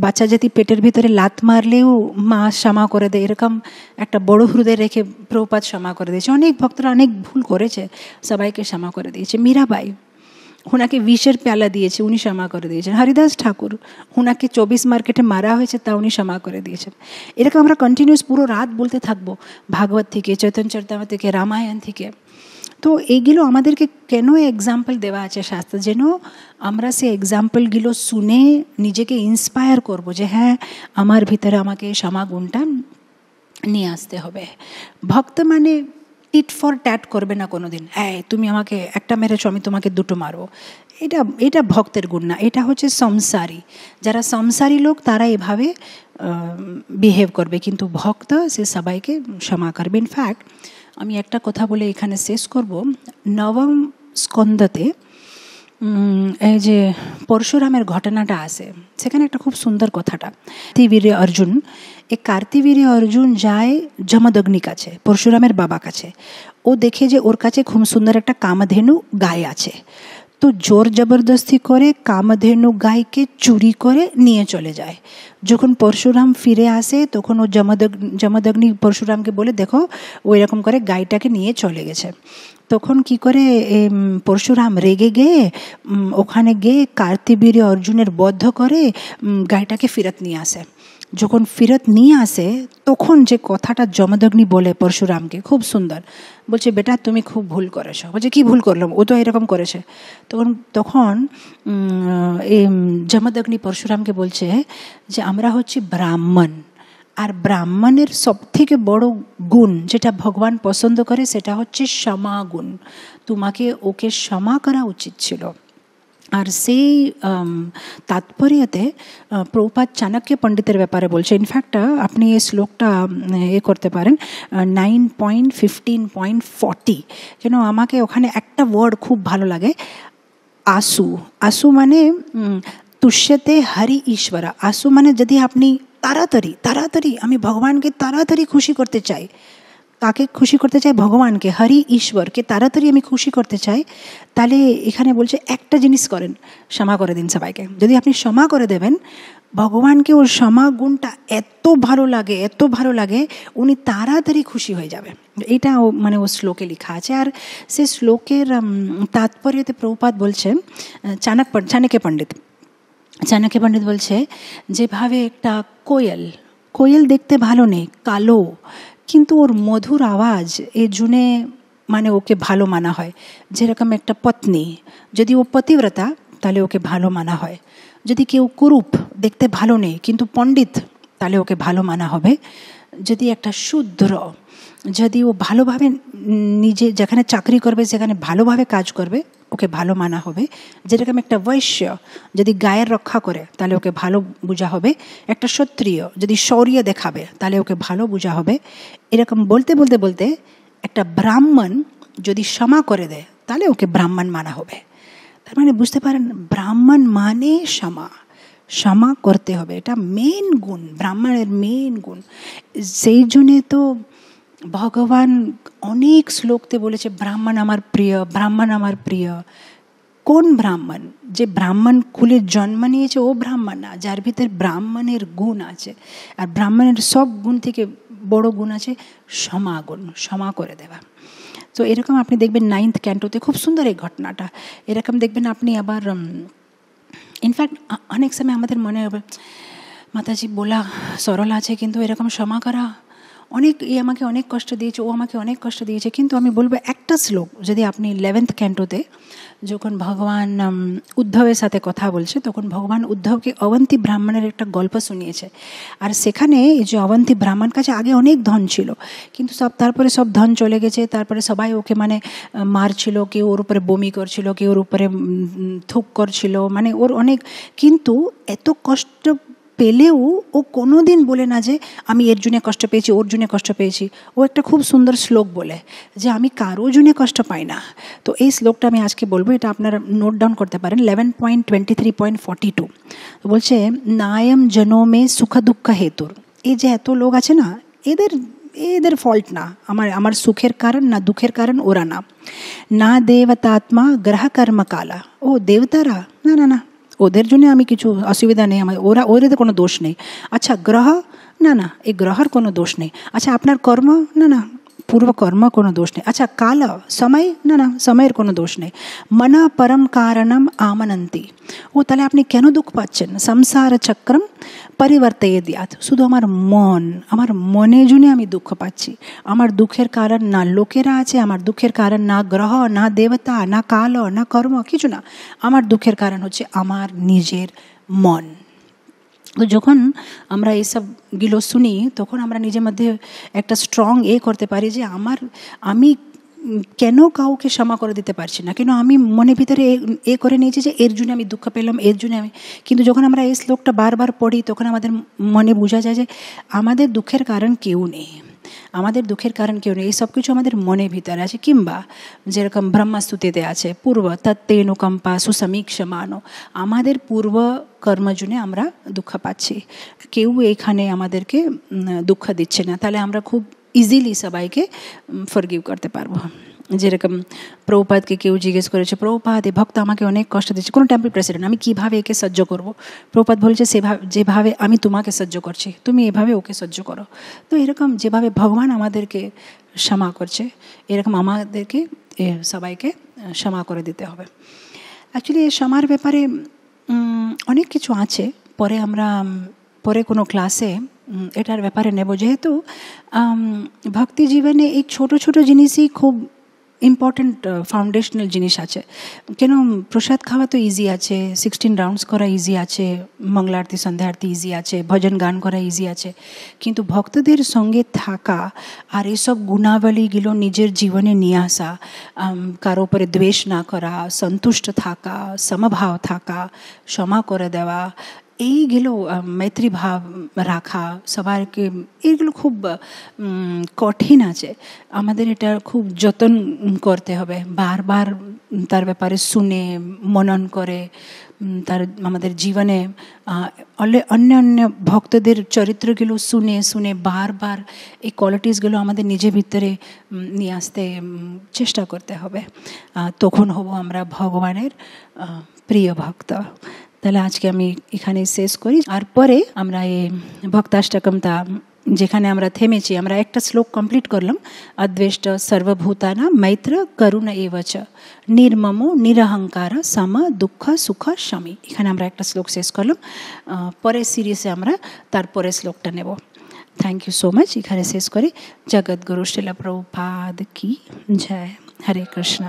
[SPEAKER 1] বাচ্চা যদি পেটের ভিতরে লাত মারলেও মা ক্ষমা করে দেয় এরকম একটা বড় হৃদয় রেখে প্রপাত ক্ষমা করে দিয়েছে অনেক ভক্তরা অনেক ভুল করেছে সবাইকে ক্ষমা করে দিয়েছে মীরাবাই ওনাকে বিষের প্যালা দিয়েছে উনি ক্ষমা করে দিয়েছেন হরিদাস ঠাকুর ওনাকে চব্বিশ মার্কেটে মারা হয়েছে তা উনি ক্ষমা করে দিয়েছেন এরকম আমরা কন্টিনিউস পুরো রাত বলতে থাকবো ভাগবত থেকে চৈতন্য থেকে রামায়ণ থেকে তো এইগুলো আমাদেরকে কেন এক্সাম্পল দেওয়া আছে শাস্ত্র যেন আমরা সে এক্সাম্পলগুলো শুনে নিজেকে ইন্সপায়ার করব যে হ্যাঁ আমার ভিতরে আমাকে ক্ষমা গুণটা নিয়ে আসতে হবে ভক্ত মানে টিট ফর ট্যাট করবে না কোনো দিন হ্যাঁ তুমি আমাকে একটা মেরেছ আমি তোমাকে দুটো মারবো এটা এটা ভক্তের গুণ না এটা হচ্ছে সংসারী যারা সংসারী লোক তারা এভাবে বিহেভ করবে কিন্তু ভক্ত সে সবাইকে ক্ষমা করবে ইনফ্যাক্ট আমি একটা কথা বলে এখানে শেষ করব নবম স্কন্দতে এই যে পরশুরামের ঘটনাটা আছে সেখানে একটা খুব সুন্দর কথাটা কার্তিবীরে অর্জুন এ কার্তিবীরে অর্জুন যায় জমদগ্নি কাছে পরশুরামের বাবা কাছে ও দেখে যে ওর কাছে খুব সুন্দর একটা কামধেনু গায়ে আছে তো জোর জবরদস্তি করে কামধেনু গাইকে চুরি করে নিয়ে চলে যায় যখন পরশুরাম ফিরে আসে তখন ও জমদগ্নি পরশুরামকে বলে দেখো ওই রকম করে গাইটাকে নিয়ে চলে গেছে তখন কি করে পরশুরাম রেগে গিয়ে ওখানে গিয়ে কার্তিবীর অর্জুনের বদ্ধ করে গাইটাকে ফিরত নিয়ে আসে যখন ফিরত নিয়ে আসে তখন যে কথাটা যমদগ্নি বলে পরশুরামকে খুব সুন্দর বলছে বেটা তুমি খুব ভুল করেছো বলছে কী ভুল করলাম ও তো এরকম করেছে তখন তখন এই জমদগ্নি পরশুরামকে বলছে যে আমরা হচ্ছি ব্রাহ্মণ আর ব্রাহ্মণের সবথেকে বড় গুণ যেটা ভগবান পছন্দ করে সেটা হচ্ছে সমাগুণ তোমাকে ওকে সমা করা উচিত ছিল আর সি तात्पर्यতে প্রপাদ চাণক্যের পণ্ডিতের ব্যাপারে বলছেন ইনফ্যাক্ট আপনি এই শ্লোকটা ই করতে পারেন 9.15.40 জানো আমাকে ওখানে একটা ওয়ার্ড খুব ভালো লাগে আসু আসু মানে তুष्यতে হরি ঈশ্বর আসু মানে যদি আপনি তাড়াতাড়ি তাড়াতাড়ি আমি ভগবানকে তাড়াতাড়ি খুশি করতে চাই কাকে খুশি করতে চাই ভগবানকে হরি ঈশ্বরকে তাড়াতাড়ি আমি খুশি করতে চাই তাহলে এখানে বলছে একটা জিনিস করেন ক্ষমা করে দিন সবাইকে যদি আপনি ক্ষমা করে দেবেন ভগবানকে ওর ক্ষমা গুণটা এত ভালো লাগে এত ভালো লাগে উনি তাড়াতাড়ি খুশি হয়ে যাবে এটা ও মানে ও শ্লোকে লেখা আছে আর সে শ্লোকের তাৎপর্যতে প্রভুপাত বলছেন চাণক চাণক্য পণ্ডিত চাণক্য পণ্ডিত বলছে যেভাবে একটা কোয়েল কোয়েল দেখতে ভালো নেই কালো কিন্তু ওর মধুর আওয়াজ এ জুনে মানে ওকে ভালো মানা হয় যেরকম একটা পত্নী যদি ও পতিব্রতা তাহলে ওকে ভালো মানা হয় যদি কেউ কুরূপ দেখতে ভালো নেই কিন্তু পণ্ডিত তাহলে ওকে ভালো মানা হবে যদি একটা শুদ্র যদি ও ভালোভাবে নিজে যেখানে চাকরি করবে সেখানে ভালোভাবে কাজ করবে ওকে ভালো মানা হবে যেরকম একটা বৈশ্য যদি গায়ের রক্ষা করে তাহলে ওকে ভালো বোঝা হবে একটা ক্ষত্রিয় যদি শৌর্য দেখাবে তাহলে ওকে ভালো বোঝা হবে এরকম বলতে বলতে বলতে একটা ব্রাহ্মণ যদি ক্ষমা করে দেয় তাহলে ওকে ব্রাহ্মণ মানা হবে তার মানে বুঝতে পারেন ব্রাহ্মণ মানে ক্ষমা ক্ষমা করতে হবে এটা মেন গুণ ব্রাহ্মণের মেন গুণ সেই জন্যে তো ভগবান অনেক শ্লোকতে বলেছে ব্রাহ্মণ আমার প্রিয় ব্রাহ্মণ আমার প্রিয় কোন ব্রাহ্মণ যে ব্রাহ্মণ কুলে জন্ম নিয়েছে ও ব্রাহ্মণ না যার ভিতর ব্রাহ্মণের গুণ আছে আর ব্রাহ্মণের সব গুণ থেকে বড় গুণ আছে সমাগুণ সমা করে দেওয়া তো এরকম আপনি দেখবেন নাইন্থ ক্যান্টোতে খুব সুন্দর এই ঘটনাটা এরকম দেখবেন আপনি আবার ইনফ্যাক্ট অনেক সময় আমাদের মনে হবে মাতাজি বলা সরল আছে কিন্তু এরকম সমা করা অনেক ইয়ে আমাকে অনেক কষ্ট দিয়েছে ও আমাকে অনেক কষ্ট দিয়েছে কিন্তু আমি বলবো একটা শ্লোক যদি আপনি ইলেভেন্থ ক্যান্টোতে যখন ভগবান উদ্ধবের সাথে কথা বলছে তখন ভগবান উদ্ধবকে অবন্তী ব্রাহ্মণের একটা গল্প শুনিয়েছে আর সেখানে এই যে অবন্তী ব্রাহ্মণ কাছে আগে অনেক ধন ছিল কিন্তু সব তারপরে সব ধন চলে গেছে তারপরে সবাই ওকে মানে মারছিল কেউ ওর উপরে বমি করছিল কেউ ওর উপরে থুক করছিল মানে ওর অনেক কিন্তু এত কষ্ট বেলেউ ও কোনদিন বলে না যে আমি এর যুন কষ্ট পেছি ওর যুন কষ্ট পেছি ও একটা খুব সুন্দর শ্লোক বলে যে আমি কারো যুন কষ্ট পাই না তো এই শ্লোকটা আমি আজকে বলবো এটা আপনারা নোট ডাউন করতে পারেন 11.23.42 তো বলছে 나यम জনোমে সুখ দুঃখ হেতু এই যে এত লোক আছে না এদের এদের fault না আমার আমার সুখের কারণ না দুঃখের কারণ ওরা না না দেবতা আত্মা গ্রহ কর্মкала ও দেবতারা না না ওদের জন্য আমি কিছু অসুবিধা নেই আমার ওরা ওদের কোনো দোষ নেই আচ্ছা গ্রহ না না এই গ্রহের কোনো দোষ নেই আচ্ছা আপনার কর্ম না না पूर्व कर्म কোন দোষে আচ্ছা কাল সময় না না সময় এর কোন দোষ নেই মন পরম কারণম আমনಂತಿ ও তাহলে আপনি কেন দুঃখ পাচ্ছেন সংসার চক্রം পরিवर्तयेद য সুধো আমার মন আমার মনে জুনি আমি দুঃখ পাচ্ছি আমার দুঃখের কারণ না লোকেরা আছে আমার দুঃখের কারণ না গ্রহ না দেবতা না কাল না কর্ম আছে জুনা আমার দুঃখের কারণ হচ্ছে আমার নিজের মন তো যখন আমরা এইসবগুলো শুনি তখন আমরা নিজের মধ্যে একটা স্ট্রং এ করতে পারি যে আমার আমি কেন কাউকে ক্ষমা করে দিতে পারছি না কেন আমি মনে ভিতরে এ করে নিয়েছি যে এর জন্য আমি দুঃখ পেলাম এর জন্য আমি কিন্তু যখন আমরা এই শ্লোকটা বারবার পড়ি তখন আমাদের মনে বোঝা যায় যে আমাদের দুঃখের কারণ কেউ নেই আমাদের দুঃখের কারণ কেউ নেই এই সব কিছু আমাদের মনের ভিতরে আছে কিংবা যেরকম ব্রহ্মাস্তুতিতে আছে পূর্ব সুসমীক্ষ মানো আমাদের পূর্ব কর্মজনে আমরা দুঃখ পাচ্ছি কেউ এখানে আমাদেরকে দুঃখ দিচ্ছে না তাহলে আমরা খুব ইজিলি সবাইকে ফরগিভ করতে পারবো যেরকম প্রভুপাদকে কেউ জিজ্ঞেস করেছে প্রভুপাদ এ ভক্ত আমাকে অনেক কষ্ট দিচ্ছে কোনো টেম্পল প্রেসিডেন্ট আমি কীভাবে একে সহ্য করবো প্রভুপাদ বলছে সেভাবে যেভাবে আমি তোমাকে সহ্য করছি তুমি এভাবে ওকে সহ্য করো তো এরকম যেভাবে ভগবান আমাদেরকে ক্ষমা করছে এরকম আমাদেরকে সবাইকে ক্ষমা করে দিতে হবে অ্যাকচুয়ালি এ সমার ব্যাপারে অনেক কিছু আছে পরে আমরা পরে কোনো ক্লাসে এটার ব্যাপারে নেব যেহেতু ভক্তি জীবনে এই ছোট ছোট জিনিসই খুব ইম্পর্টেন্ট ফাউন্ডেশনাল uh, জিনিস আছে কেন প্রসাদ খাওয়া তো ইজি আছে সিক্সটিন রাউন্ডস করা ইজি আছে মঙ্গলা আরতি সন্ধ্যা আরতি ইজি আছে ভজন গান করা ইজি আছে কিন্তু ভক্তদের সঙ্গে থাকা আর এসব গুণাবলীগুলো নিজের জীবনে নিয়ে আসা কারো উপরে দ্বেষ না করা সন্তুষ্ট থাকা সমভাব থাকা ক্ষমা করে দেওয়া এইগুলো মৈত্রীভাব রাখা সবারকে এইগুলো খুব কঠিন আছে আমাদের এটা খুব যতন করতে হবে বারবার তার ব্যাপারে শুনে মনন করে তার আমাদের জীবনে অন্য অন্য ভক্তদের চরিত্রগুলো শুনে শুনে বারবার এই কোয়ালিটিসগুলো আমাদের নিজের ভিতরে নিয়ে আসতে চেষ্টা করতে হবে তখন হব আমরা ভগবানের প্রিয় ভক্ত তাহলে আজকে আমি এখানে শেষ করি আর পরে আমরা এই ভক্তাষ্টকমতা যেখানে আমরা থেমেছি আমরা একটা শ্লোক কমপ্লিট করলাম অদ্বেষ্ট সর্বভূতানা মৈত্র করুণ এবচ নির্মম নিরহংকার সম দুঃখ সুখ স্বামী এখানে আমরা একটা শ্লোক শেষ করলাম পরে সিরিজে আমরা তারপরে শ্লোকটা নেব থ্যাংক ইউ সো মাচ এখানে শেষ করে জগৎগুরু শিলা প্রভুপাদ কি জয় হরে কৃষ্ণ